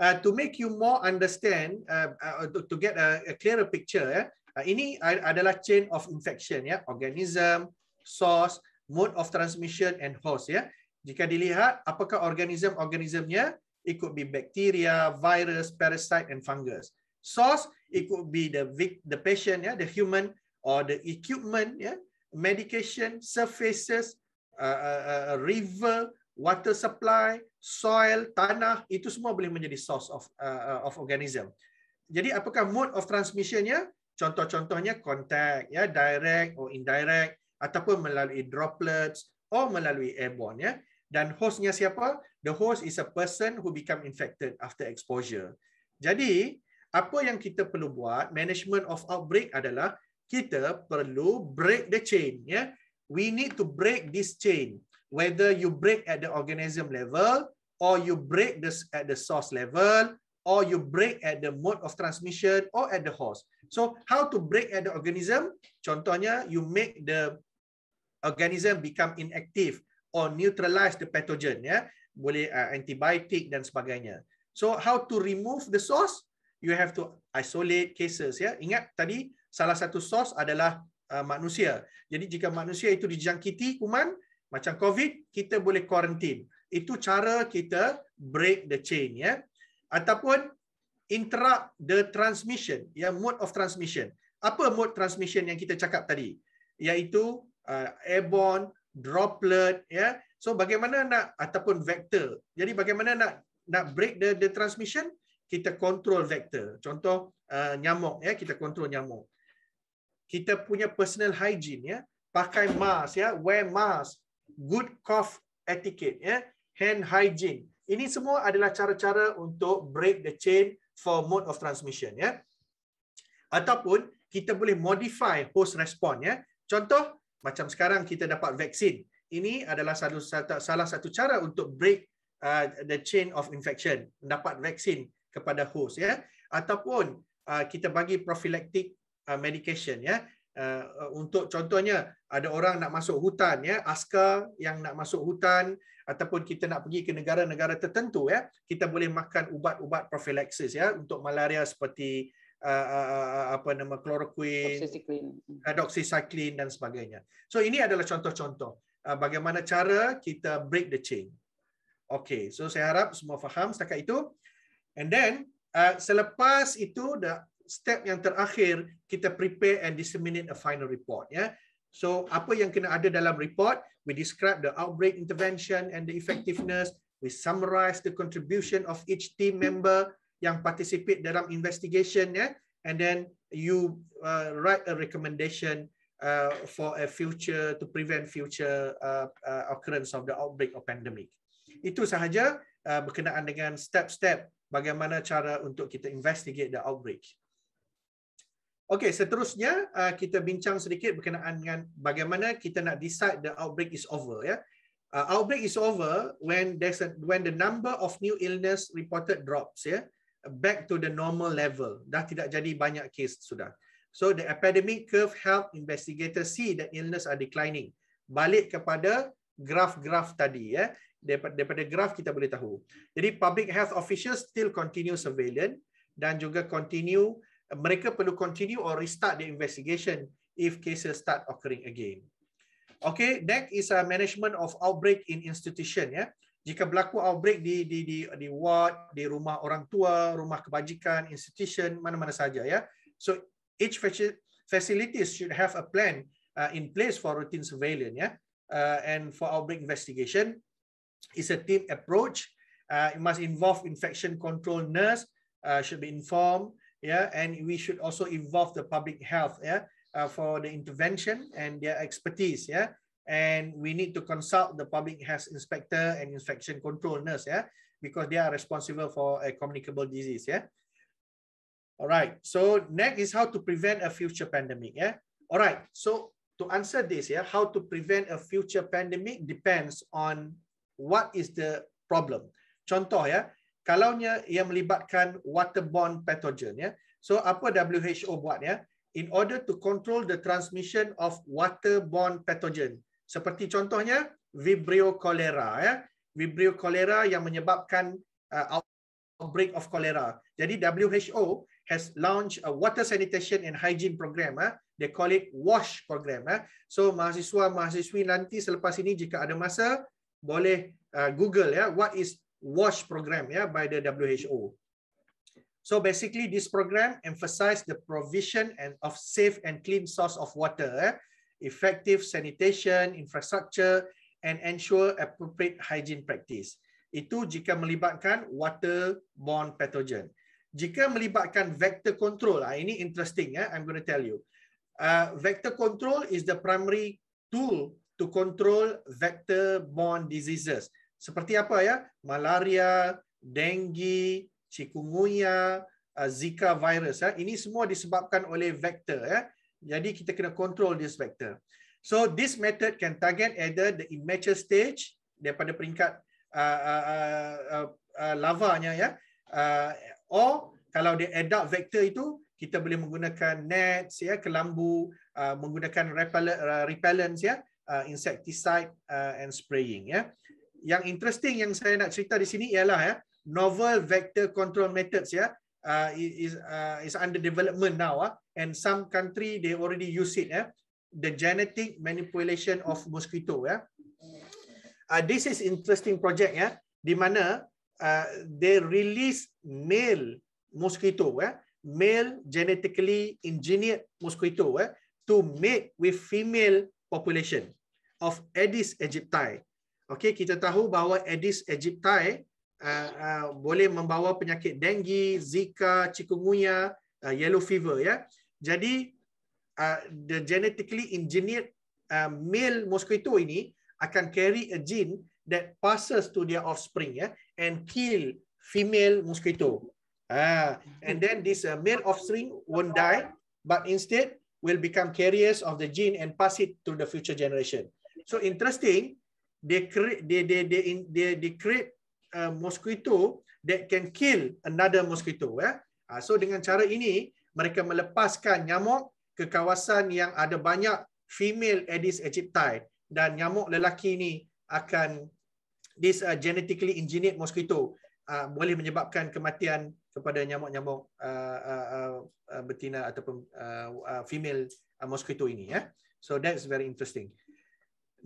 uh, to make you more understand uh, uh, to, to get a, a clearer picture ya uh, ini adalah chain of infection ya organism source mode of transmission and host ya jika dilihat apakah organism organismnya it could be bacteria, virus, parasite, and fungus. Source, it could be the the patient, yeah, the human or the equipment, yeah, medication, surfaces, uh, a, uh, a uh, uh, river, water supply, soil, tanah, itu semua boleh menjadi source of uh, of organism. Jadi apakah mode of transmissionnya? Contoh-contohnya contact, yeah, direct or indirect, ataupun melalui droplets, or melalui airborne, yeah. Dan hostnya siapa? The host is a person who become infected after exposure. Jadi, apa yang kita perlu buat management of outbreak adalah kita perlu break the chain, ya. Yeah? We need to break this chain whether you break at the organism level or you break this at the source level or you break at the mode of transmission or at the host. So how to break at the organism? Contohnya, you make the organism become inactive or neutralize the pathogen. Yeah? boleh uh, antibiotic dan sebagainya. So how to remove the source? You have to isolate cases ya. Ingat tadi salah satu source adalah uh, manusia. Jadi jika manusia itu dijangkiti kuman macam COVID, kita boleh quarantine. Itu cara kita break the chain ya. Ataupun interrupt the transmission, ya mode of transmission. Apa mode transmission yang kita cakap tadi? Yaitu uh, airborne, droplet ya. So bagaimana nak ataupun vector. Jadi bagaimana nak nak break the the transmission? Kita control vector. Contoh uh, nyamuk ya, kita kontrol nyamuk. Kita punya personal hygiene ya, pakai mask ya, wear mask, good cough etiquette ya, hand hygiene. Ini semua adalah cara-cara untuk break the chain for mode of transmission ya. Ataupun kita boleh modify host response ya. Contoh macam sekarang kita dapat vaksin ini adalah satu, satu, salah satu cara untuk break uh, the chain of infection, dapat vaksin kepada host, ya, ataupun uh, kita bagi profilaktik uh, medication, ya. Uh, uh, untuk contohnya ada orang nak masuk hutan ya askar yang nak masuk hutan ataupun kita nak pergi ke negara-negara tertentu ya kita boleh makan ubat-ubat profilaksis, ya untuk malaria seperti uh, uh, uh, uh apa nama chloroquine doxycycline dan sebagainya so ini adalah contoh-contoh Ah, bagaimana cara kita break the chain. Okay, so saya harap semua faham setakat itu. And then, uh, selepas itu, the step yang terakhir, kita prepare and disseminate a final report. Yeah. So, apa yang kena ada dalam report, we describe the outbreak intervention and the effectiveness, we summarize the contribution of each team member yang participate dalam investigation, yeah. and then you uh, write a recommendation uh, for a future to prevent future uh, uh, occurrence of the outbreak of pandemic. Itu sahaja uh, berkenaan dengan step-step bagaimana cara untuk kita investigate the outbreak. Okey, seterusnya uh, kita bincang sedikit berkenaan dengan bagaimana kita nak decide the outbreak is over. Ya, yeah? uh, outbreak is over when there's a, when the number of new illness reported drops. Ya. Yeah? back to the normal level. Dah tidak jadi banyak case sudah. So the epidemic curve help investigators see that illness are declining. Balik kepada graf-graf tadi ya. Eh. Daripada, daripada graf kita boleh tahu. Jadi public health officials still continue surveillance dan juga continue mereka perlu continue or restart the investigation if cases start occurring again. Okay, next is a uh, management of outbreak in institution ya. Eh. Jika berlaku outbreak di di di di ward, di rumah orang tua, rumah kebajikan, institution mana-mana saja ya. Eh. So Each facilities should have a plan uh, in place for routine surveillance. Yeah, uh, and for outbreak investigation, it's a team approach. Uh, it must involve infection control nurse uh, should be informed. Yeah, and we should also involve the public health. Yeah, uh, for the intervention and their expertise. Yeah, and we need to consult the public health inspector and infection control nurse. Yeah, because they are responsible for a communicable disease. Yeah. Alright, so next is how to prevent a future pandemic. Yeah. Alright, so to answer this, yeah, how to prevent a future pandemic depends on what is the problem. Contoh, ya, yeah, kalaunya ia melibatkan waterborne pathogen, yeah. So apa WHO buat, yeah? In order to control the transmission of waterborne pathogen, seperti contohnya Vibrio cholera, yeah. Vibrio cholera yang menyebabkan uh, outbreak of cholera. Jadi WHO has launched a water sanitation and hygiene program. Uh, they call it WASH program. Uh. So mahasiswa-mahasiswi nanti selepas ini jika ada masa, boleh uh, Google ya, uh, what is WASH program ya by the WHO. So basically, this program emphasizes the provision and of safe and clean source of water, eh, effective sanitation infrastructure, and ensure appropriate hygiene practice. Itu jika melibatkan waterborne pathogen jika melibatkan vector control, ah, ini interesting, ya. I'm going to tell you. Uh, vector control is the primary tool to control vector-borne diseases. Seperti apa ya? Malaria, dengue, chikungunya, uh, Zika virus. Eh. Ini semua disebabkan oleh vector. Eh. Jadi kita kena control this vector. So this method can target either the immature stage daripada peringkat uh, uh, uh, uh, uh lavanya ya or kalau dia adult vector itu kita boleh menggunakan nets ya kelambu uh, menggunakan repellent uh, repellents ya uh, insecticide uh, and spraying ya yang interesting yang saya nak cerita di sini ialah ya novel vector control methods ya uh, is uh, is under development now uh, and some country they already use it ya the genetic manipulation of mosquito ya uh, this is interesting project ya di mana uh, they release male mosquito, eh, male genetically engineered mosquito eh, to mate with female population of Aedes aegypti. Okay, kita tahu bahawa Aedes aegypti uh, uh, boleh membawa penyakit dengue, Zika, chikungunya, uh, yellow fever. Yeah. Jadi, uh, the genetically engineered uh, male mosquito ini akan carry a gene that passes to their offspring yeah, and kill female mosquito. Ah, and then this uh, male offspring won't die, but instead will become carriers of the gene and pass it to the future generation. So interesting, they create they they they in, they, they create a uh, mosquito that can kill another mosquito. Yeah. Ah, so dengan cara ini mereka melepaskan nyamuk ke kawasan yang ada banyak female Aedes aegypti dan nyamuk lelaki ini akan this uh, genetically engineered mosquito uh, boleh menyebabkan kematian kepada nyamuk-nyamuk uh, uh, uh, uh betina ataupun uh, uh, female uh, mosquito ini ya. Yeah? So that's very interesting.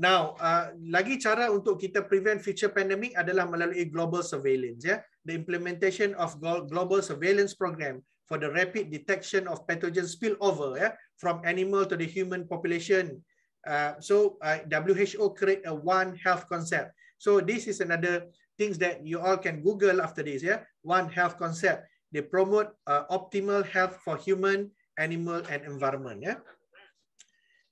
Now, uh, lagi cara untuk kita prevent future pandemic adalah melalui global surveillance ya. Yeah? The implementation of global surveillance program for the rapid detection of pathogen spillover yeah, from animal to the human population. Uh, so uh, WHO create a one health concept So this is another things that you all can Google after this. Yeah, one health concept. They promote uh, optimal health for human, animal, and environment. Yeah.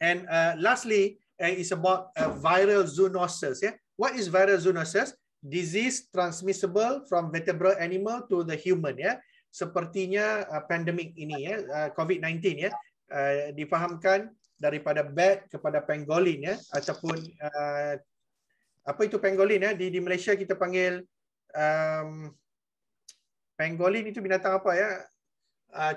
And uh, lastly, uh, it's about uh, viral zoonosis. Yeah. What is viral zoonosis? Disease transmissible from vertebrate animal to the human. Yeah. Sepertinya uh, pandemik ini ya, uh, COVID-19 ya, uh, difahamkan daripada bat kepada pangolin ya ataupun uh, apa itu pangolin ya di di Malaysia kita panggil um, pangolin itu binatang apa ya uh,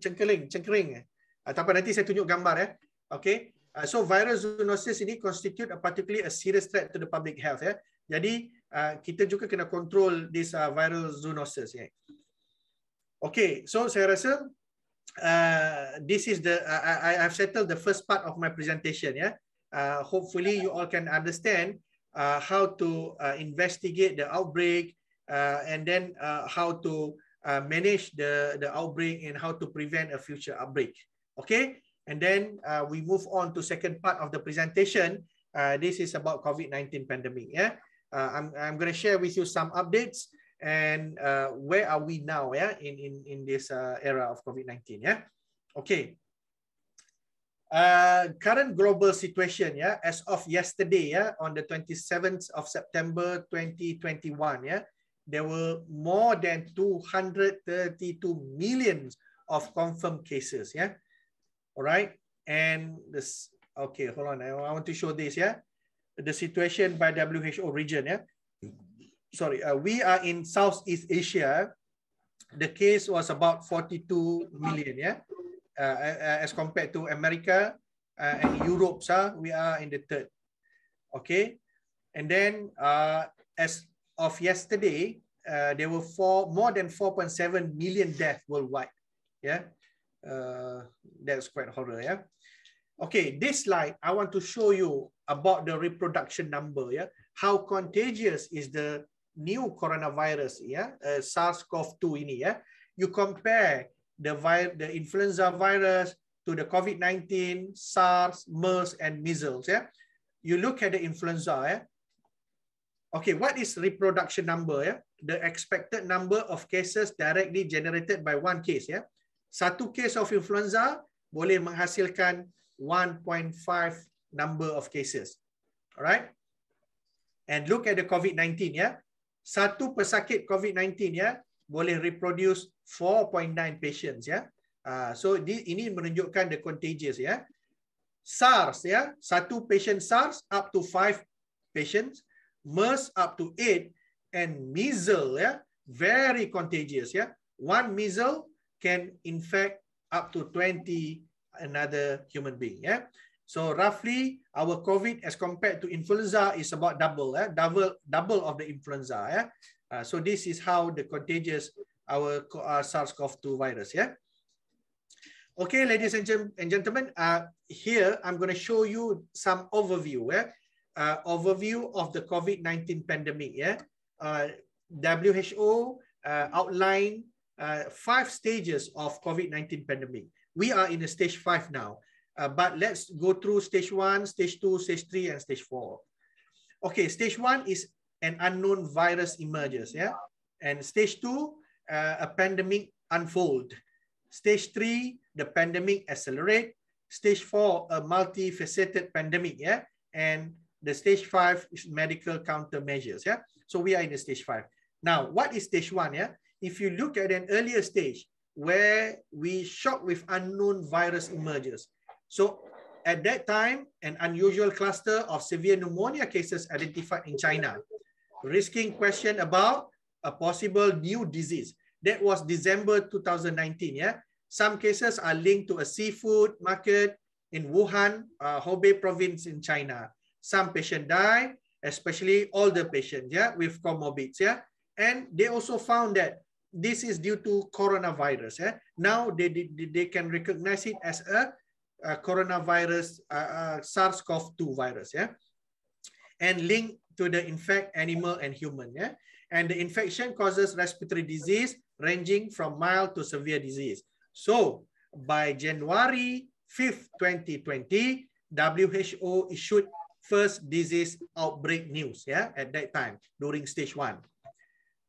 cengkering cengkering eh? uh, ah, tapi nanti saya tunjuk gambar ya okay uh, so virus zoonosis ini constitute a particularly a serious threat to the public health ya jadi uh, kita juga kena control this uh, viral zoonosis ya okay so saya rasa uh, this is the uh, I I've settled the first part of my presentation ya uh, hopefully you all can understand uh, how to uh, investigate the outbreak, uh, and then uh, how to uh, manage the, the outbreak and how to prevent a future outbreak. Okay, and then we move on to second part of the presentation. this is about COVID-19 pandemic. Yeah, I'm, I'm going to share with you some updates and where are we now yeah, in, in, in this era of COVID-19. Yeah, okay. uh, current global situation yeah, as of yesterday yeah, on the 27th of September 2021 ya yeah, there were more than 232 million of confirmed cases ya yeah. alright and this okay hold on I want to show this yeah. the situation by WHO region yeah. sorry uh, we are in Southeast Asia the case was about 42 million yeah. Uh, as compared to America uh, and Europe. Uh, we are in the third. Okay. And then uh, as of yesterday, there were four, more than 4.7 million deaths worldwide. Yeah. that's quite horror. Yeah. Okay, this slide, I want to show you about the reproduction number. Yeah, How contagious is the new coronavirus, yeah, uh, SARS-CoV-2 ini. Yeah? You compare the, vi- the influenza virus to the COVID-19, SARS, MERS, and measles. Yeah? You look at the influenza. Yeah? Okay, what is reproduction number? Yeah? The expected number of cases directly generated by one case. Yeah? Satu case of influenza boleh menghasilkan 1.5 number of cases. Alright? And look at the COVID-19 Yeah, Satu pesakit COVID-19 Yeah. boleh reproduce 4.9 patients ya. Yeah. so di, ini menunjukkan the contagious ya. Yeah. SARS ya, yeah. satu patient SARS up to 5 patients, MERS up to 8 and measles ya, yeah. very contagious ya. Yeah. One measles can infect up to 20 another human being ya. Yeah. So roughly our COVID as compared to influenza is about double ya, eh? double double of the influenza ya. Eh? Uh, so this is how the contagious our uh, SARS-CoV-2 virus, yeah? Okay, ladies and, gen and gentlemen, uh, here I'm gonna show you some overview, yeah? Uh, overview of the COVID-19 pandemic, yeah? Uh, WHO uh, outlined uh, five stages of COVID-19 pandemic. We are in a stage five now, uh, but let's go through stage one, stage two, stage three, and stage four. Okay, stage one is an unknown virus emerges. Yeah. And stage two, uh, a pandemic unfold. Stage three, the pandemic accelerate. Stage four, a multifaceted pandemic. Yeah. And the stage five is medical countermeasures. Yeah. So we are in the stage five. Now, what is stage one? Yeah. If you look at an earlier stage where we shock with unknown virus emerges. So at that time, an unusual cluster of severe pneumonia cases identified in China risking question about a possible new disease. That was December 2019. Yeah, Some cases are linked to a seafood market in Wuhan, uh, Hubei province in China. Some patient died, especially older patients yeah, with comorbids. Yeah? And they also found that this is due to coronavirus. Yeah? Now they, they, they can recognize it as a, a coronavirus, uh, uh, SARS-CoV-2 virus. Yeah? And link to the infect animal and human. Yeah? And the infection causes respiratory disease ranging from mild to severe disease. So by January 5th, 2020, WHO issued first disease outbreak news Yeah, at that time during stage one.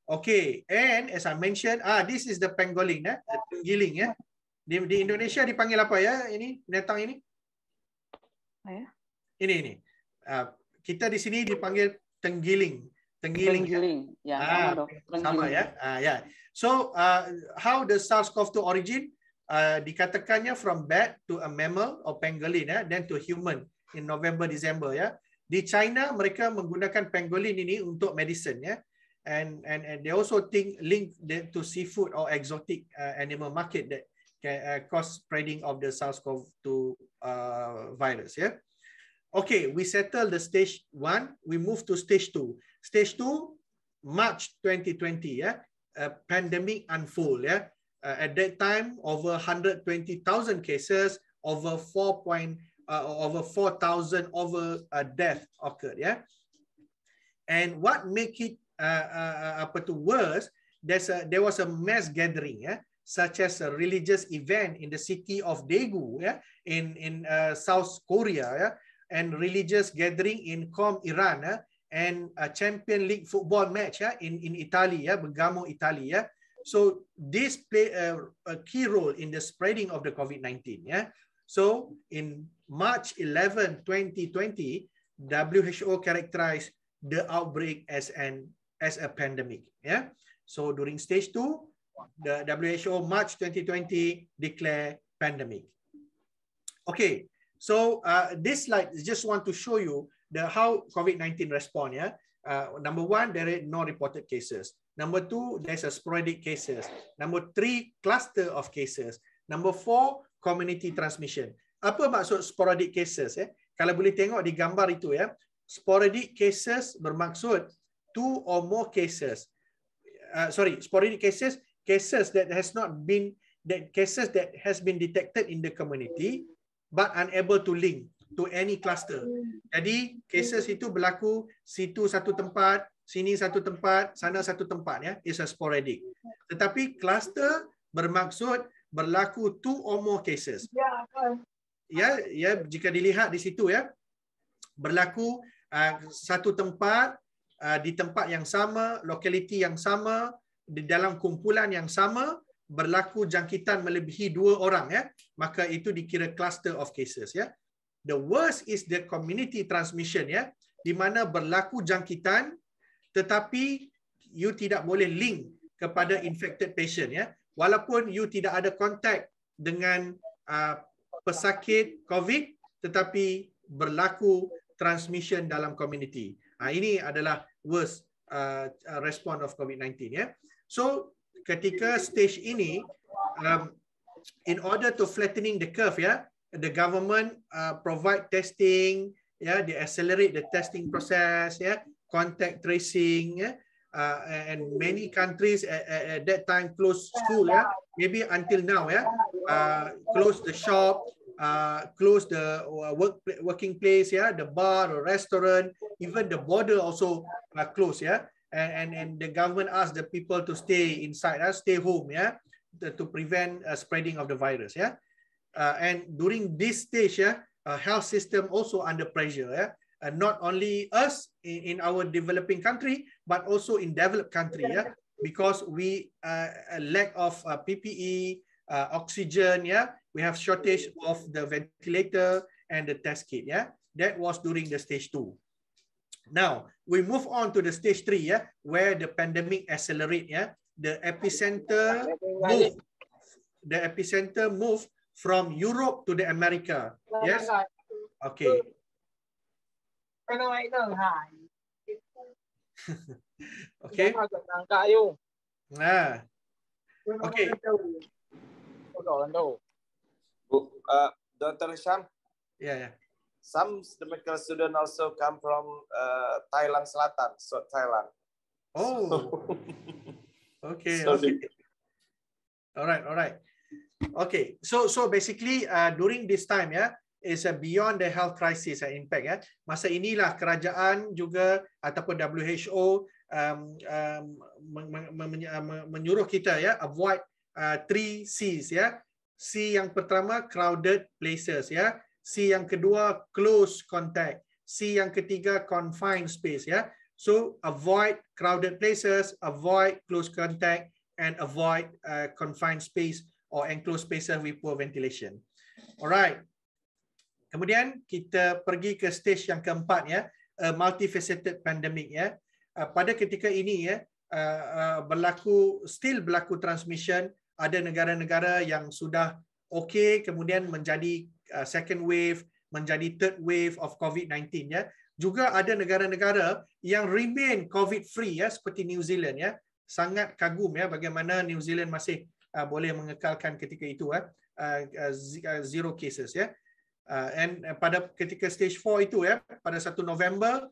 Okay, and as I mentioned, ah, this is the pangolin, eh? the penggiling. Yeah? Di, di Indonesia dipanggil apa ya? Ini binatang ini? Oh, Ini, ini. Uh, kita di sini dipanggil tenggiling tenggiling ya? tenggiling ya ah, tenggiling. sama ya ah, ya so uh, how the SARS-CoV-2 origin Uh, dikatakannya from bat to a mammal or pangolin ya, then to human in November December ya. Di China mereka menggunakan pangolin ini untuk medicine ya. And and, and they also think link to seafood or exotic uh, animal market that can uh, cause spreading of the SARS-CoV-2 uh, virus ya. Yeah. Okay, we settle the stage one. We move to stage two. Stage two, March 2020, yeah, a pandemic unfold. Yeah, uh, at that time, over 120,000 cases, over 4 point, uh, over 4,000 over uh, death occurred. Yeah, and what make it uh, uh, uh to worse? There's a, there was a mass gathering. Yeah, such as a religious event in the city of Daegu, yeah, in in uh, South Korea, yeah, and religious gathering in Qom, Iran ya, and a Champion League football match ya in in Italy ya, Bergamo Italy ya. So this play a, uh, a key role in the spreading of the COVID-19 yeah. So in March 11, 2020, WHO characterized the outbreak as an as a pandemic yeah. So during stage two, the WHO March 2020 declare pandemic. Okay, So uh, this slide just want to show you the how COVID-19 respond. Yeah? Uh, number one, there are no reported cases. Number two, there's a sporadic cases. Number three, cluster of cases. Number four, community transmission. Apa maksud sporadic cases? Eh? Kalau boleh tengok di gambar itu ya, sporadic cases bermaksud two or more cases. Uh, sorry, sporadic cases, cases that has not been that cases that has been detected in the community but unable to link to any cluster. Jadi cases itu berlaku situ satu tempat, sini satu tempat, sana satu tempat ya, is a sporadic. Tetapi cluster bermaksud berlaku two or more cases. Ya, ya, ya jika dilihat di situ ya. Berlaku uh, satu tempat uh, di tempat yang sama, locality yang sama, di dalam kumpulan yang sama berlaku jangkitan melebihi dua orang ya maka itu dikira cluster of cases ya the worst is the community transmission ya di mana berlaku jangkitan tetapi you tidak boleh link kepada infected patient ya walaupun you tidak ada kontak dengan uh, pesakit covid tetapi berlaku transmission dalam community. uh, ini adalah worst uh, uh respond of covid-19 ya. So ketika stage ini um, in order to flattening the curve ya yeah, the government uh, provide testing ya yeah, they accelerate the testing process ya yeah, contact tracing ya yeah, uh, and many countries at, at that time close school yeah maybe until now yeah uh, close the shop uh, close the uh, work working place yeah the bar or restaurant even the border also uh, close yeah and, and, and the government asked the people to stay inside, uh, stay home, yeah, to prevent uh, spreading of the virus, yeah. Uh, and during this stage, yeah, uh, health system also under pressure, yeah. And uh, not only us in, in our developing country, but also in developed country, yeah, because we uh, lack of uh, PPE, uh, oxygen, yeah. We have shortage of the ventilator and the test kit, yeah. That was during the stage two. Now, we move on to the stage three, yeah, where the pandemic accelerate, yeah. The epicenter move, the epicenter move from Europe to the America. Yes? Okay. okay. Ah. Okay. Uh, Dr. Hisham? Yeah, yeah. some medical student also come from uh, Thailand Selatan, so Thailand. Oh, so, okay, so okay. The... All right, all right. Okay, so so basically uh, during this time, yeah, is uh, beyond the health crisis uh, impact. Yeah, masa inilah kerajaan juga ataupun WHO um, um, uh, menyuruh kita ya yeah, avoid uh, three C's ya. Yeah. C yang pertama crowded places ya. Yeah. C yang kedua close contact. C yang ketiga confined space. ya. So avoid crowded places, avoid close contact, and avoid uh, confined space or enclosed spaces with poor ventilation. Alright. Kemudian kita pergi ke stage yang keempat ya, yeah. multifaceted pandemic ya. Uh, pada ketika ini ya. Uh, uh, berlaku still berlaku transmission ada negara-negara yang sudah okey kemudian menjadi Uh, second wave menjadi third wave of COVID-19 ya. Juga ada negara-negara yang remain COVID free ya seperti New Zealand ya. Sangat kagum ya bagaimana New Zealand masih uh, boleh mengekalkan ketika itu ya uh, uh, uh zero cases ya. Uh, and pada ketika stage 4 itu ya pada 1 November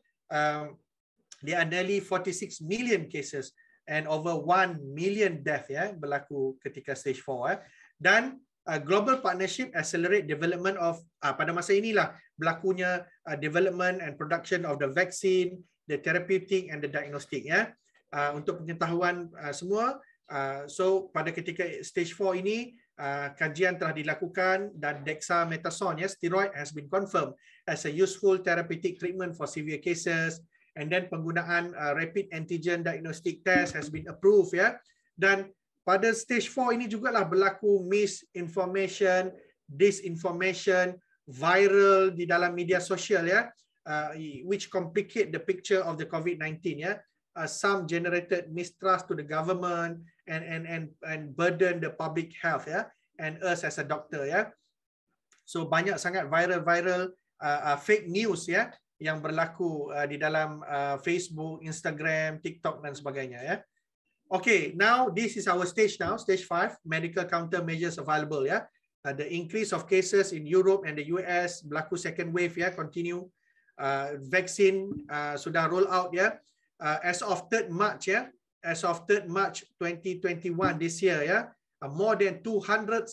dia um, ada are nearly 46 million cases and over 1 million death ya berlaku ketika stage 4 ya. Dan uh, global partnership accelerate development of uh, pada masa inilah berlakunya uh, development and production of the vaccine the therapeutic and the diagnostic ya yeah? uh, untuk pengetahuan uh, semua uh, so pada ketika stage 4 ini uh, kajian telah dilakukan dan dexamethasone ya yeah, steroid has been confirmed as a useful therapeutic treatment for severe cases and then penggunaan uh, rapid antigen diagnostic test has been approved ya yeah? dan pada stage 4 ini juga lah berlaku misinformation, disinformation, viral di dalam media sosial ya, uh, which complicate the picture of the COVID-19 ya. Uh, some generated mistrust to the government and and and and burden the public health ya and us as a doctor ya. So banyak sangat viral-viral uh, uh, fake news ya yang berlaku uh, di dalam uh, Facebook, Instagram, TikTok dan sebagainya ya. Okay, now this is our stage now, stage five, medical countermeasures available. Yeah, uh, the increase of cases in Europe and the US, berlaku second wave. Yeah, continue. Uh, vaccine uh, sudah roll out. Yeah, uh, as of 3rd March. Yeah, as of 3rd March 2021 this year. Yeah, uh, more than 265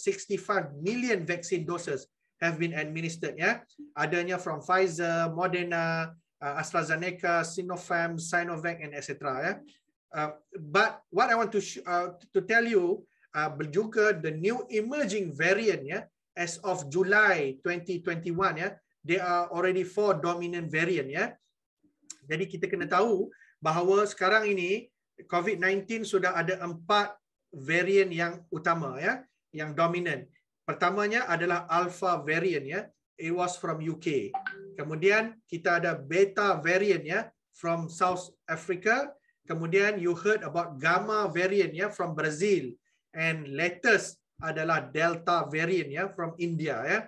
million vaccine doses have been administered. Yeah, adanya from Pfizer, Moderna, uh, AstraZeneca, Sinopharm, Sinovac, and etc. Yeah. Uh, but what I want to uh, to tell you uh, juga the new emerging variant ya yeah, as of July 2021 ya yeah, there are already four dominant variant ya. Yeah. Jadi kita kena tahu bahawa sekarang ini COVID-19 sudah ada empat variant yang utama ya yang dominant. Pertamanya adalah alpha variant ya. It was from UK. Kemudian kita ada beta variant ya from South Africa. Kemudian you heard about gamma variant ya from Brazil and latest adalah delta variant ya from India ya.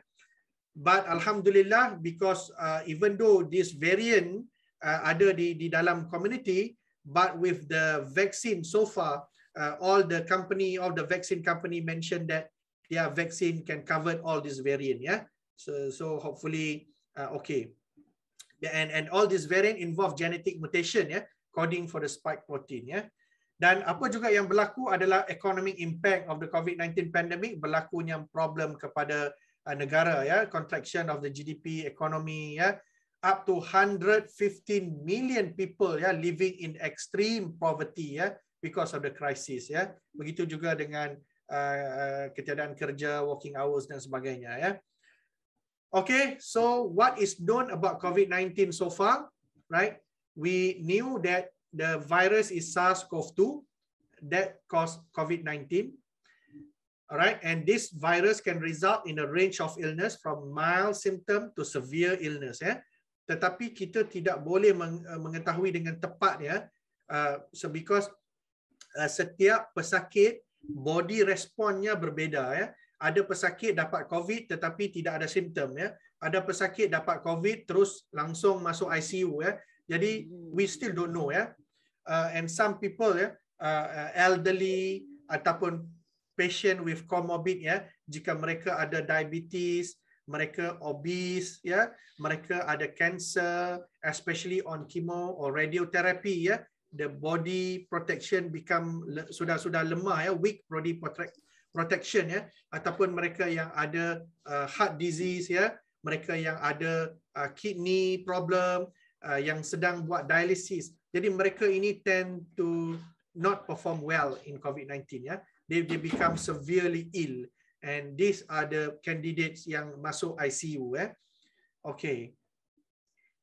But alhamdulillah because uh, even though this variant uh, ada di di dalam community but with the vaccine so far uh, all the company of the vaccine company mentioned that their vaccine can cover all this variant ya. So so hopefully uh, okay. And and all this variant involve genetic mutation ya. Yeah coding for the spike protein ya. Dan apa juga yang berlaku adalah economic impact of the COVID-19 pandemic berlakunya problem kepada uh, negara ya, contraction of the GDP economy ya up to 115 million people ya living in extreme poverty ya because of the crisis ya. Begitu juga dengan uh, ketiadaan kerja, working hours dan sebagainya ya. Okay, so what is known about COVID-19 so far, right? we knew that the virus is SARS-CoV-2 that caused COVID-19. All right, and this virus can result in a range of illness from mild symptom to severe illness. Yeah, tetapi kita tidak boleh eh, mengetahui dengan tepat ya, uh, so because uh, setiap pesakit body responnya berbeza. Ya, ada pesakit dapat COVID tetapi tidak ada simptom. Ya, ada pesakit dapat COVID terus langsung masuk ICU. Ya, jadi hmm. we still don't know ya. Yeah? Uh, and some people ya, yeah, uh, elderly ataupun patient with comorbid ya, yeah, jika mereka ada diabetes, mereka obese ya, yeah, mereka ada cancer, especially on chemo or radiotherapy ya, yeah, the body protection become sudah sudah lemah ya, yeah, weak body protection ya, yeah, ataupun mereka yang ada uh, heart disease ya, yeah, mereka yang ada uh, kidney problem, Uh, yang sedang buat dialisis. Jadi mereka ini tend to not perform well in COVID-19 ya. They they become severely ill and these are the candidates yang masuk ICU eh. Ya. Okay.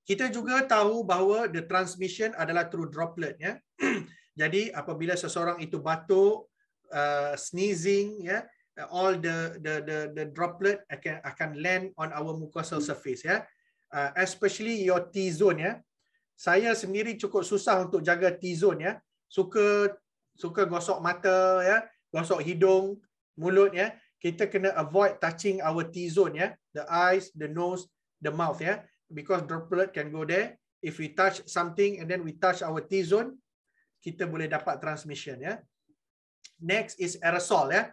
Kita juga tahu bahawa the transmission adalah through droplet ya. Jadi apabila seseorang itu batuk, uh, sneezing ya, yeah, all the the the the droplet akan akan land on our mucosal surface ya. Yeah. Ah, especially your T zone ya. Saya sendiri cukup susah untuk jaga T zone ya. Suka suka gosok mata ya, gosok hidung, mulut ya. Kita kena avoid touching our T zone ya, the eyes, the nose, the mouth ya because droplet can go there. If we touch something and then we touch our T zone, kita boleh dapat transmission ya. Next is aerosol ya.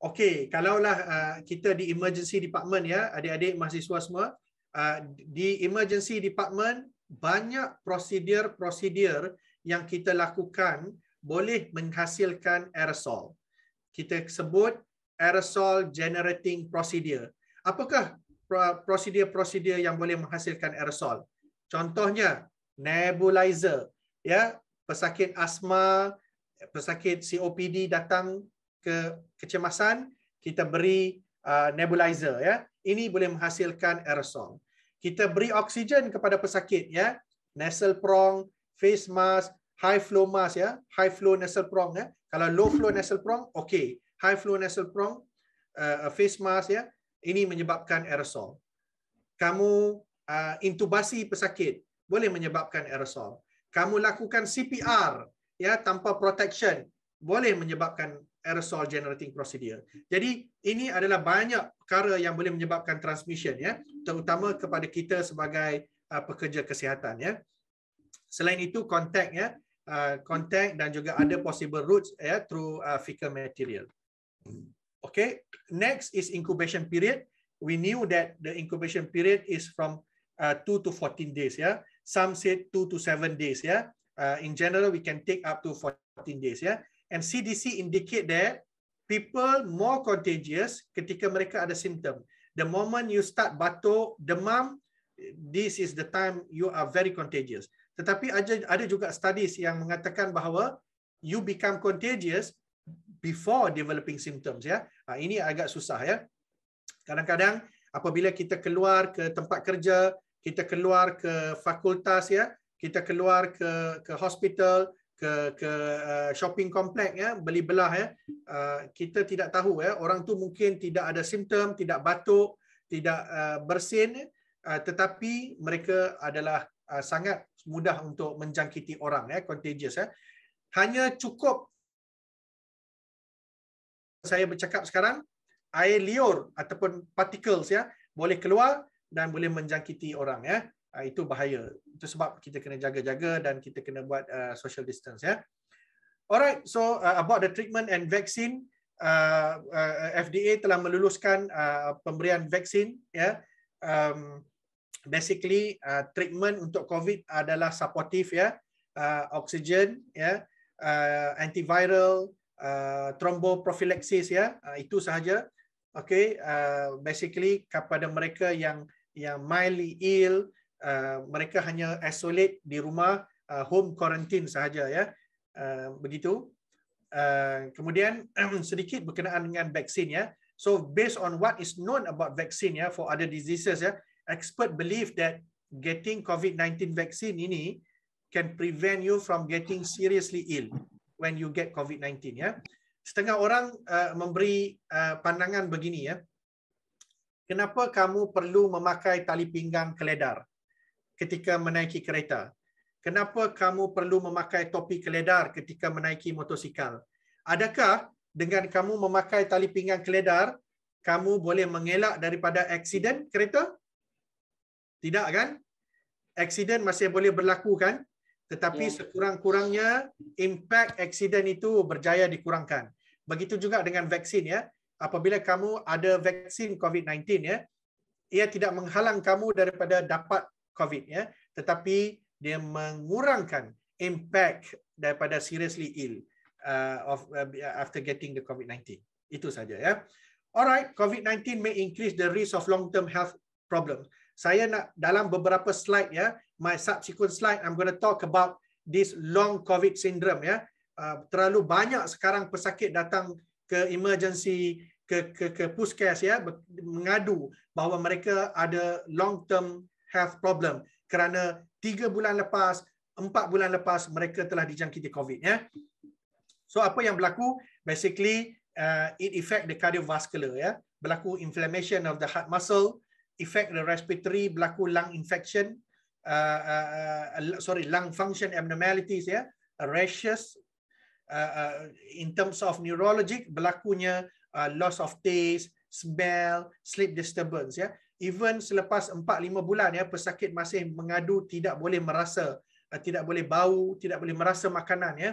Okay, kalaulah uh, kita di emergency department ya, adik-adik mahasiswa semua, Ah, di emergency department banyak prosedur-prosedur yang kita lakukan boleh menghasilkan aerosol. Kita sebut aerosol generating procedure. Apakah prosedur-prosedur yang boleh menghasilkan aerosol? Contohnya nebulizer, ya, pesakit asma, pesakit COPD datang ke kecemasan, kita beri uh, nebulizer ya. Ini boleh menghasilkan aerosol kita beri oksigen kepada pesakit ya nasal prong face mask high flow mask ya high flow nasal prong ya kalau low flow nasal prong okey high flow nasal prong uh, uh, face mask ya ini menyebabkan aerosol kamu uh, intubasi pesakit boleh menyebabkan aerosol kamu lakukan CPR ya tanpa protection boleh menyebabkan aerosol generating procedure. Jadi ini adalah banyak perkara yang boleh menyebabkan transmission ya, terutama kepada kita sebagai uh, pekerja kesihatan ya. Selain itu contact ya, uh, contact dan juga ada possible routes ya through uh, fecal material. Okay, next is incubation period. We knew that the incubation period is from uh, 2 to 14 days ya. Some say 2 to 7 days ya. Uh, in general we can take up to 14 days ya. And CDC indicate that people more contagious ketika mereka ada simptom. The moment you start batuk, demam, this is the time you are very contagious. Tetapi ada, ada juga studies yang mengatakan bahawa you become contagious before developing symptoms. Ya, ha, ini agak susah ya. Kadang-kadang apabila kita keluar ke tempat kerja, kita keluar ke fakultas ya, kita keluar ke ke hospital, ke ke uh, shopping complex ya beli belah ya uh, kita tidak tahu ya orang tu mungkin tidak ada simptom tidak batuk tidak uh, bersin uh, tetapi mereka adalah uh, sangat mudah untuk menjangkiti orang ya contagious ya hanya cukup saya bercakap sekarang air liur ataupun particles ya boleh keluar dan boleh menjangkiti orang ya Ah, itu bahaya. Itu sebab kita kena jaga-jaga dan kita kena buat uh, social distance ya. Alright, so uh, about the treatment and vaccine uh, uh, FDA telah meluluskan uh, pemberian vaksin ya. Yeah. Um basically uh, treatment untuk COVID adalah supportive ya. Yeah. Uh, oxygen ya, yeah. uh, antiviral, uh, thromboprophylaxis ya. Yeah. Uh, itu sahaja. Okay, uh, basically kepada mereka yang yang mildly ill, Uh, mereka hanya isolate di rumah uh, home quarantine sahaja ya uh, begitu uh, kemudian sedikit berkenaan dengan vaksin ya so based on what is known about vaksin ya for other diseases ya expert believe that getting covid-19 vaccine ini can prevent you from getting seriously ill when you get covid-19 ya setengah orang uh, memberi uh, pandangan begini ya kenapa kamu perlu memakai tali pinggang keledar ketika menaiki kereta? Kenapa kamu perlu memakai topi keledar ketika menaiki motosikal? Adakah dengan kamu memakai tali pinggang keledar, kamu boleh mengelak daripada aksiden kereta? Tidak kan? Aksiden masih boleh berlaku kan? Tetapi ya. sekurang-kurangnya impact aksiden itu berjaya dikurangkan. Begitu juga dengan vaksin ya. Apabila kamu ada vaksin COVID-19 ya, ia tidak menghalang kamu daripada dapat COVID ya, tetapi dia mengurangkan impact daripada seriously ill uh, of uh, after getting the COVID-19. Itu saja ya. Alright, COVID-19 may increase the risk of long-term health problems. Saya nak dalam beberapa slide ya, my subsequent slide I'm going to talk about this long COVID syndrome ya. Uh, terlalu banyak sekarang pesakit datang ke emergency ke ke ke puskes ya mengadu bahawa mereka ada long term health problem kerana 3 bulan lepas, 4 bulan lepas mereka telah dijangkiti COVID. Ya. So apa yang berlaku? Basically, uh, it affect the cardiovascular. Ya. Berlaku inflammation of the heart muscle, effect the respiratory, berlaku lung infection, uh, uh, uh, sorry, lung function abnormalities, ya, rashes, Uh, uh, in terms of neurologic berlakunya uh, loss of taste, smell, sleep disturbance ya even selepas 4 5 bulan ya pesakit masih mengadu tidak boleh merasa eh, tidak boleh bau tidak boleh merasa makanan ya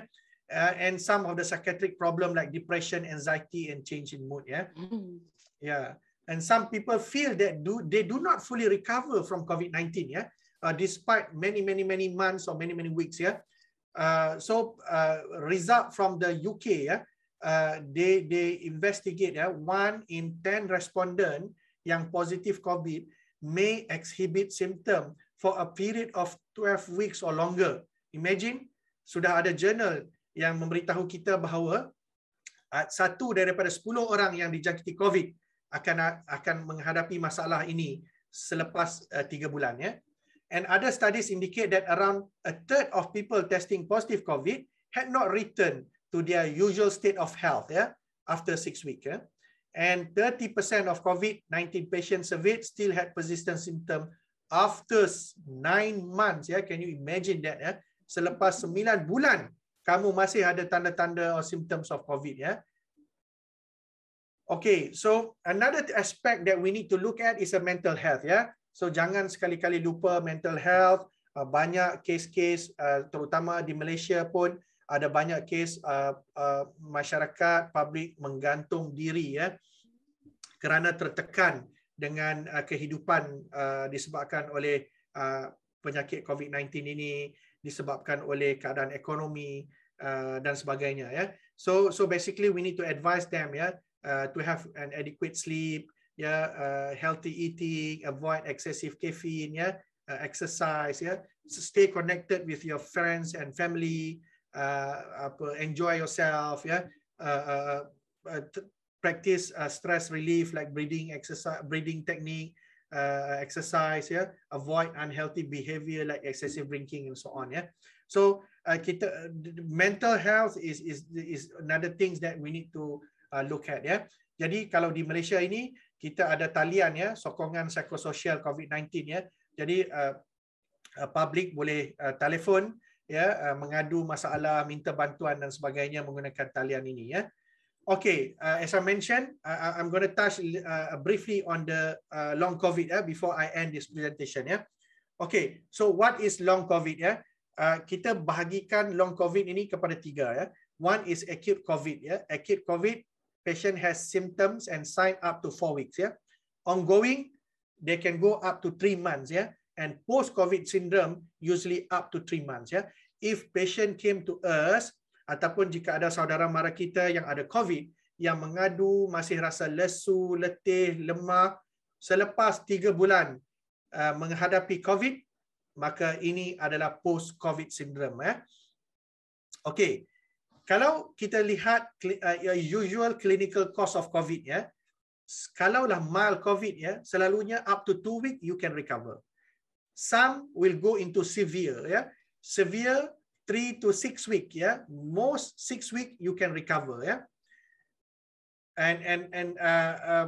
eh, and some of the psychiatric problem like depression anxiety and change in mood ya mm. yeah and some people feel that do they do not fully recover from covid-19 ya uh, despite many many many months or many many weeks yeah. Uh, so uh, result from the UK, yeah, uh, they they investigate, yeah, one in ten respondent uh, yang positif COVID may exhibit symptom for a period of 12 weeks or longer. Imagine, sudah ada jurnal yang memberitahu kita bahawa ah, satu daripada 10 orang yang dijangkiti COVID akan akan menghadapi masalah ini selepas uh, eh, 3 bulan. Ya. And other studies indicate that around a third of people testing positive COVID had not returned to their usual state of health ya, after six weeks. Ya and 30% of COVID-19 patients surveyed still had persistent symptoms after 9 months. Yeah, can you imagine that? Yeah? Selepas 9 bulan, kamu masih ada tanda-tanda or symptoms of COVID. Yeah? Okay, so another aspect that we need to look at is a mental health. Yeah, So jangan sekali-kali lupa mental health. Uh, banyak case-case uh, terutama di Malaysia pun, ada banyak kes uh, uh, masyarakat publik menggantung diri ya kerana tertekan dengan uh, kehidupan uh, disebabkan oleh uh, penyakit COVID-19 ini disebabkan oleh keadaan ekonomi uh, dan sebagainya ya so so basically we need to advise them ya yeah, uh, to have an adequate sleep ya yeah, uh, healthy eating avoid excessive caffeine ya yeah, uh, exercise ya yeah, stay connected with your friends and family Uh, apa enjoy yourself ya yeah? uh, uh, uh, uh practice uh, stress relief like breathing exercise breathing technique uh, exercise yeah avoid unhealthy behavior like excessive drinking and so on yeah so uh, kita uh, mental health is is is another things that we need to uh, look at yeah jadi kalau di Malaysia ini kita ada talian ya sokongan psikososial COVID-19 ya. Jadi uh, uh, public boleh uh, telefon 1800 ya eh, mengadu masalah minta bantuan dan sebagainya menggunakan talian ini ya okay. uh, as i mentioned uh, i'm going to touch uh, briefly on the uh, long covid ya uh, before i end this presentation ya okay. so what is long covid ya uh, kita bahagikan long covid ini kepada tiga ya one is acute covid ya acute covid patient has symptoms and sign up to four weeks ya ongoing they can go up to three months ya and post-COVID syndrome usually up to three months. Yeah. If patient came to us, ataupun jika ada saudara mara kita yang ada COVID, yang mengadu, masih rasa lesu, letih, lemah, selepas tiga bulan uh, menghadapi COVID, maka ini adalah post-COVID syndrome. Yeah. Okey, kalau kita lihat uh, ya, usual clinical cause of COVID, ya, yeah, kalaulah mild COVID, ya, yeah, selalunya up to two week you can recover some will go into severe yeah severe three to six week yeah most six week you can recover yeah and and and uh, uh,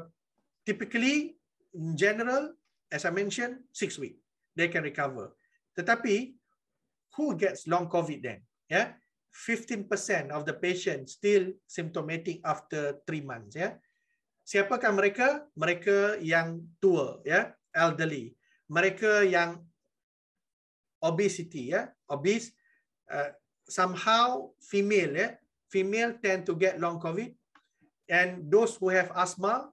typically in general as i mentioned six week they can recover tetapi who gets long covid then yeah ya? 15% of the patient still symptomatic after three months Yeah? Siapakah mereka? Mereka yang tua yeah? elderly mereka yang obesity ya obese uh, somehow female ya female tend to get long covid and those who have asthma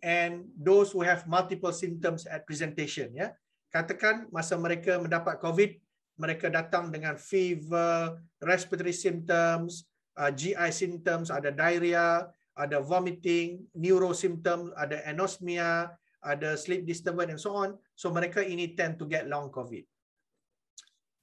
and those who have multiple symptoms at presentation ya katakan masa mereka mendapat covid mereka datang dengan fever respiratory symptoms uh, gi symptoms ada diarrhea ada vomiting neuro symptoms ada anosmia ada sleep disturbance and so on. So mereka ini tend to get long COVID.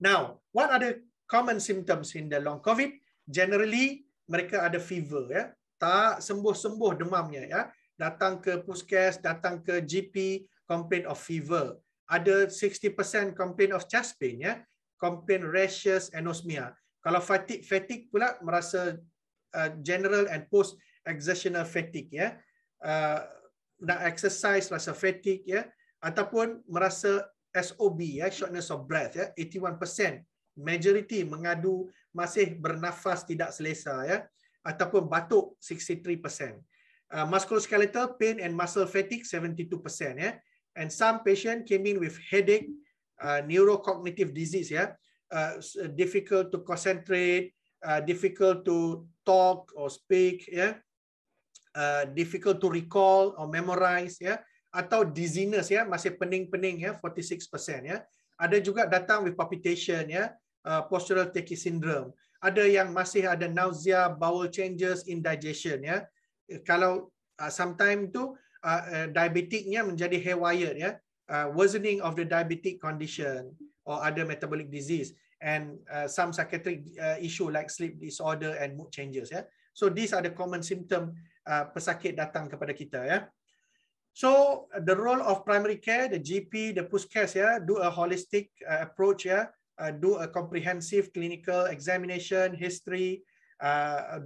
Now, what are the common symptoms in the long COVID? Generally, mereka ada fever. ya, Tak sembuh-sembuh demamnya. ya. Datang ke puskes, datang ke GP, complaint of fever. Ada 60% complaint of chest pain. ya, Complaint rashes, anosmia. Kalau fatigue, fatigue pula merasa uh, general and post exertional fatigue. ya. Uh, nak exercise rasa fatigue ya ataupun merasa SOB ya shortness of breath ya 81% majority mengadu masih bernafas tidak selesa ya ataupun batuk 63%. Uh, musculoskeletal pain and muscle fatigue 72% ya and some patient came in with headache uh, neurocognitive disease ya uh, difficult to concentrate uh, difficult to talk or speak ya yeah. Uh, difficult to recall or memorize ya atau dizziness ya masih pening-pening ya 46% ya ada juga datang with palpitation ya uh, postural tachy syndrome ada yang masih ada nausea bowel changes indigestion ya eh, kalau uh, sometime tu uh, uh, diabeticnya menjadi haywire ya uh, worsening of the diabetic condition or other metabolic disease and uh, some psychiatric uh, issue like sleep disorder and mood changes ya so these are the common symptom Uh, pesakit datang kepada kita ya. So the role of primary care, the GP, the puskes ya, do a holistic uh, approach ya, uh, do a comprehensive clinical examination history,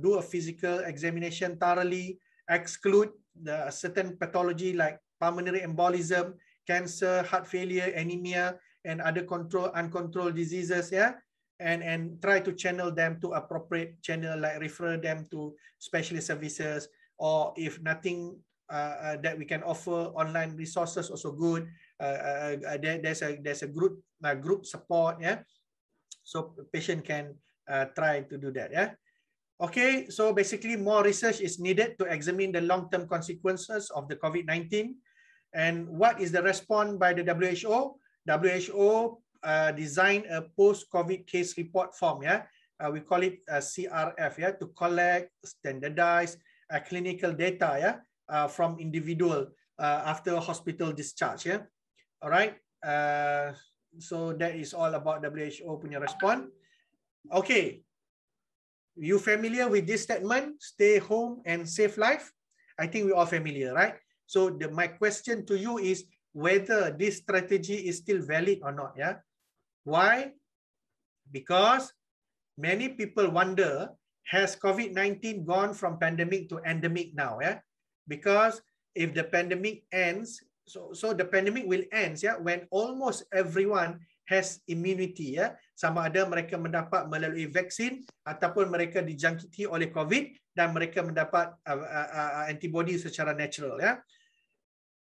do a physical examination thoroughly, exclude the certain pathology like pulmonary embolism, cancer, heart failure, anemia, and other control uncontrolled diseases ya, and and try to channel them to appropriate channel like refer them to specialist services. or if nothing uh, uh, that we can offer online resources also good uh, uh, there, there's a there's a group group support yeah so patient can try to do that yeah okay so basically more research is needed to examine the long-term consequences of the covid-19 and what is the response by the who who uh, a post-COVID case report form. Yeah, uh, we call it uh, CRF. Yeah, to collect, standardize, uh, clinical data yeah, uh, from individual uh, after hospital discharge. Yeah? All right. Uh, so that is all about WHO punya respond. Okay. You familiar with this statement? Stay home and save life. I think we are familiar, right? So the, my question to you is whether this strategy is still valid or not. Yeah. Why? Because many people wonder has COVID-19 gone from pandemic to endemic now? Yeah, because if the pandemic ends, so so the pandemic will end. Yeah, when almost everyone has immunity. Yeah, sama ada mereka mendapat melalui vaksin ataupun mereka dijangkiti oleh COVID dan mereka mendapat uh, uh, uh, uh antibody secara natural. Yeah,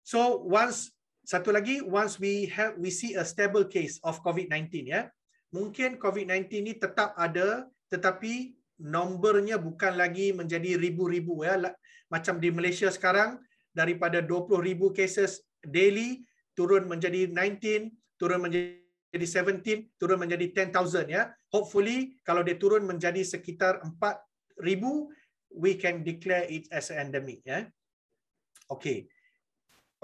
so once satu lagi, once we have we see a stable case of COVID-19, yeah, mungkin COVID-19 ni tetap ada, tetapi nombornya bukan lagi menjadi ribu-ribu ya macam di Malaysia sekarang daripada 20,000 cases daily turun menjadi 19 turun menjadi 17 turun menjadi 10,000 ya hopefully kalau dia turun menjadi sekitar 4,000 we can declare it as an endemic ya okey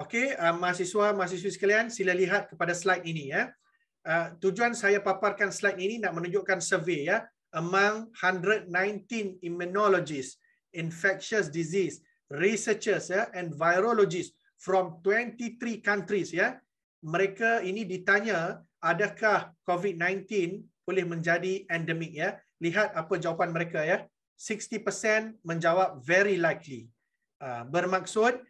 okey uh, mahasiswa mahasiswi sekalian sila lihat kepada slide ini ya uh, tujuan saya paparkan slide ini nak menunjukkan survey ya among 119 immunologists, infectious disease researchers ya, and virologists from 23 countries. Ya. Mereka ini ditanya adakah COVID-19 boleh menjadi endemik. Ya. Lihat apa jawapan mereka. Ya. 60% menjawab very likely. Ah, bermaksud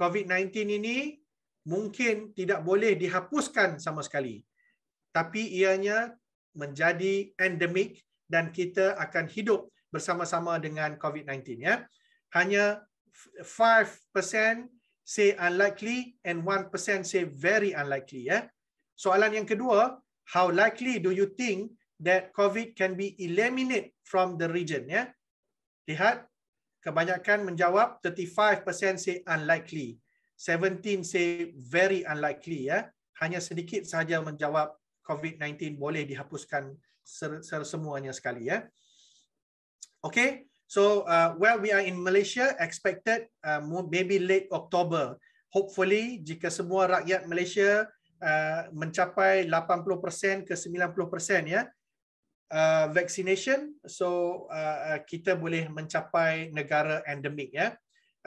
COVID-19 ini mungkin tidak boleh dihapuskan sama sekali. Tapi ianya menjadi endemik dan kita akan hidup bersama-sama dengan COVID-19 ya. Hanya 5% say unlikely and 1% say very unlikely ya. Soalan yang kedua, how likely do you think that COVID can be eliminated from the region ya? Lihat kebanyakan menjawab 35% say unlikely, 17 say very unlikely ya. Hanya sedikit sahaja menjawab COVID-19 boleh dihapuskan semuanya sekali ya. Okay, so uh, where we are in Malaysia, expected uh, maybe late October. Hopefully, jika semua rakyat Malaysia uh, mencapai 80% ke 90% ya, uh, vaccination, so uh, uh, kita boleh mencapai negara endemik ya.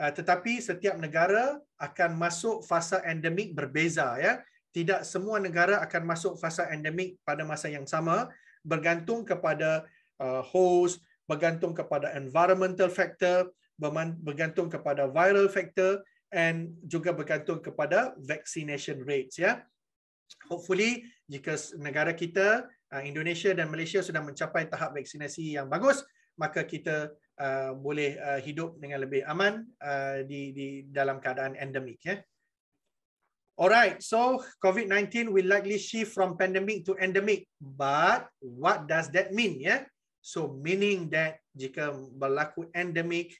Uh, tetapi setiap negara akan masuk fasa endemik berbeza ya tidak semua negara akan masuk fasa endemik pada masa yang sama bergantung kepada uh, host bergantung kepada environmental factor bergantung kepada viral factor and juga bergantung kepada vaccination rates ya yeah. hopefully jika negara kita uh, Indonesia dan Malaysia sudah mencapai tahap vaksinasi yang bagus maka kita uh, boleh uh, hidup dengan lebih aman uh, di di dalam keadaan endemik ya yeah. Alright, so COVID-19 will likely shift from pandemic to endemic. But what does that mean? Yeah. So meaning that jika berlaku endemic,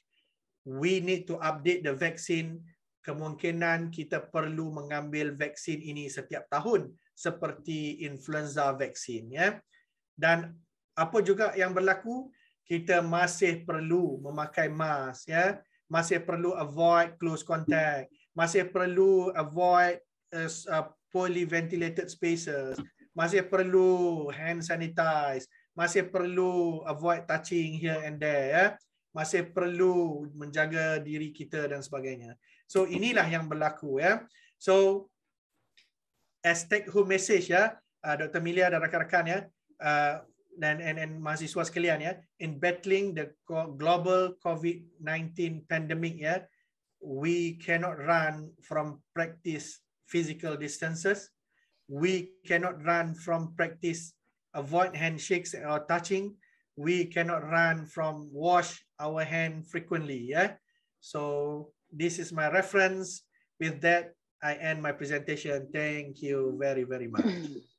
we need to update the vaccine. Kemungkinan kita perlu mengambil vaksin ini setiap tahun seperti influenza vaksin. Yeah. Dan apa juga yang berlaku, kita masih perlu memakai mask. Yeah. Masih perlu avoid close contact masih perlu avoid uh, uh, poorly ventilated spaces, masih perlu hand sanitize, masih perlu avoid touching here and there, ya. masih perlu menjaga diri kita dan sebagainya. So inilah yang berlaku ya. So as take home message ya, uh, Dr. Milia dan rakan-rakan ya, uh, dan and, and mahasiswa sekalian ya, in battling the global COVID-19 pandemic ya, we cannot run from practice physical distances. We cannot run from practice avoid handshakes or touching. We cannot run from wash our hand frequently. Yeah. So this is my reference. With that, I end my presentation. Thank you very, very much.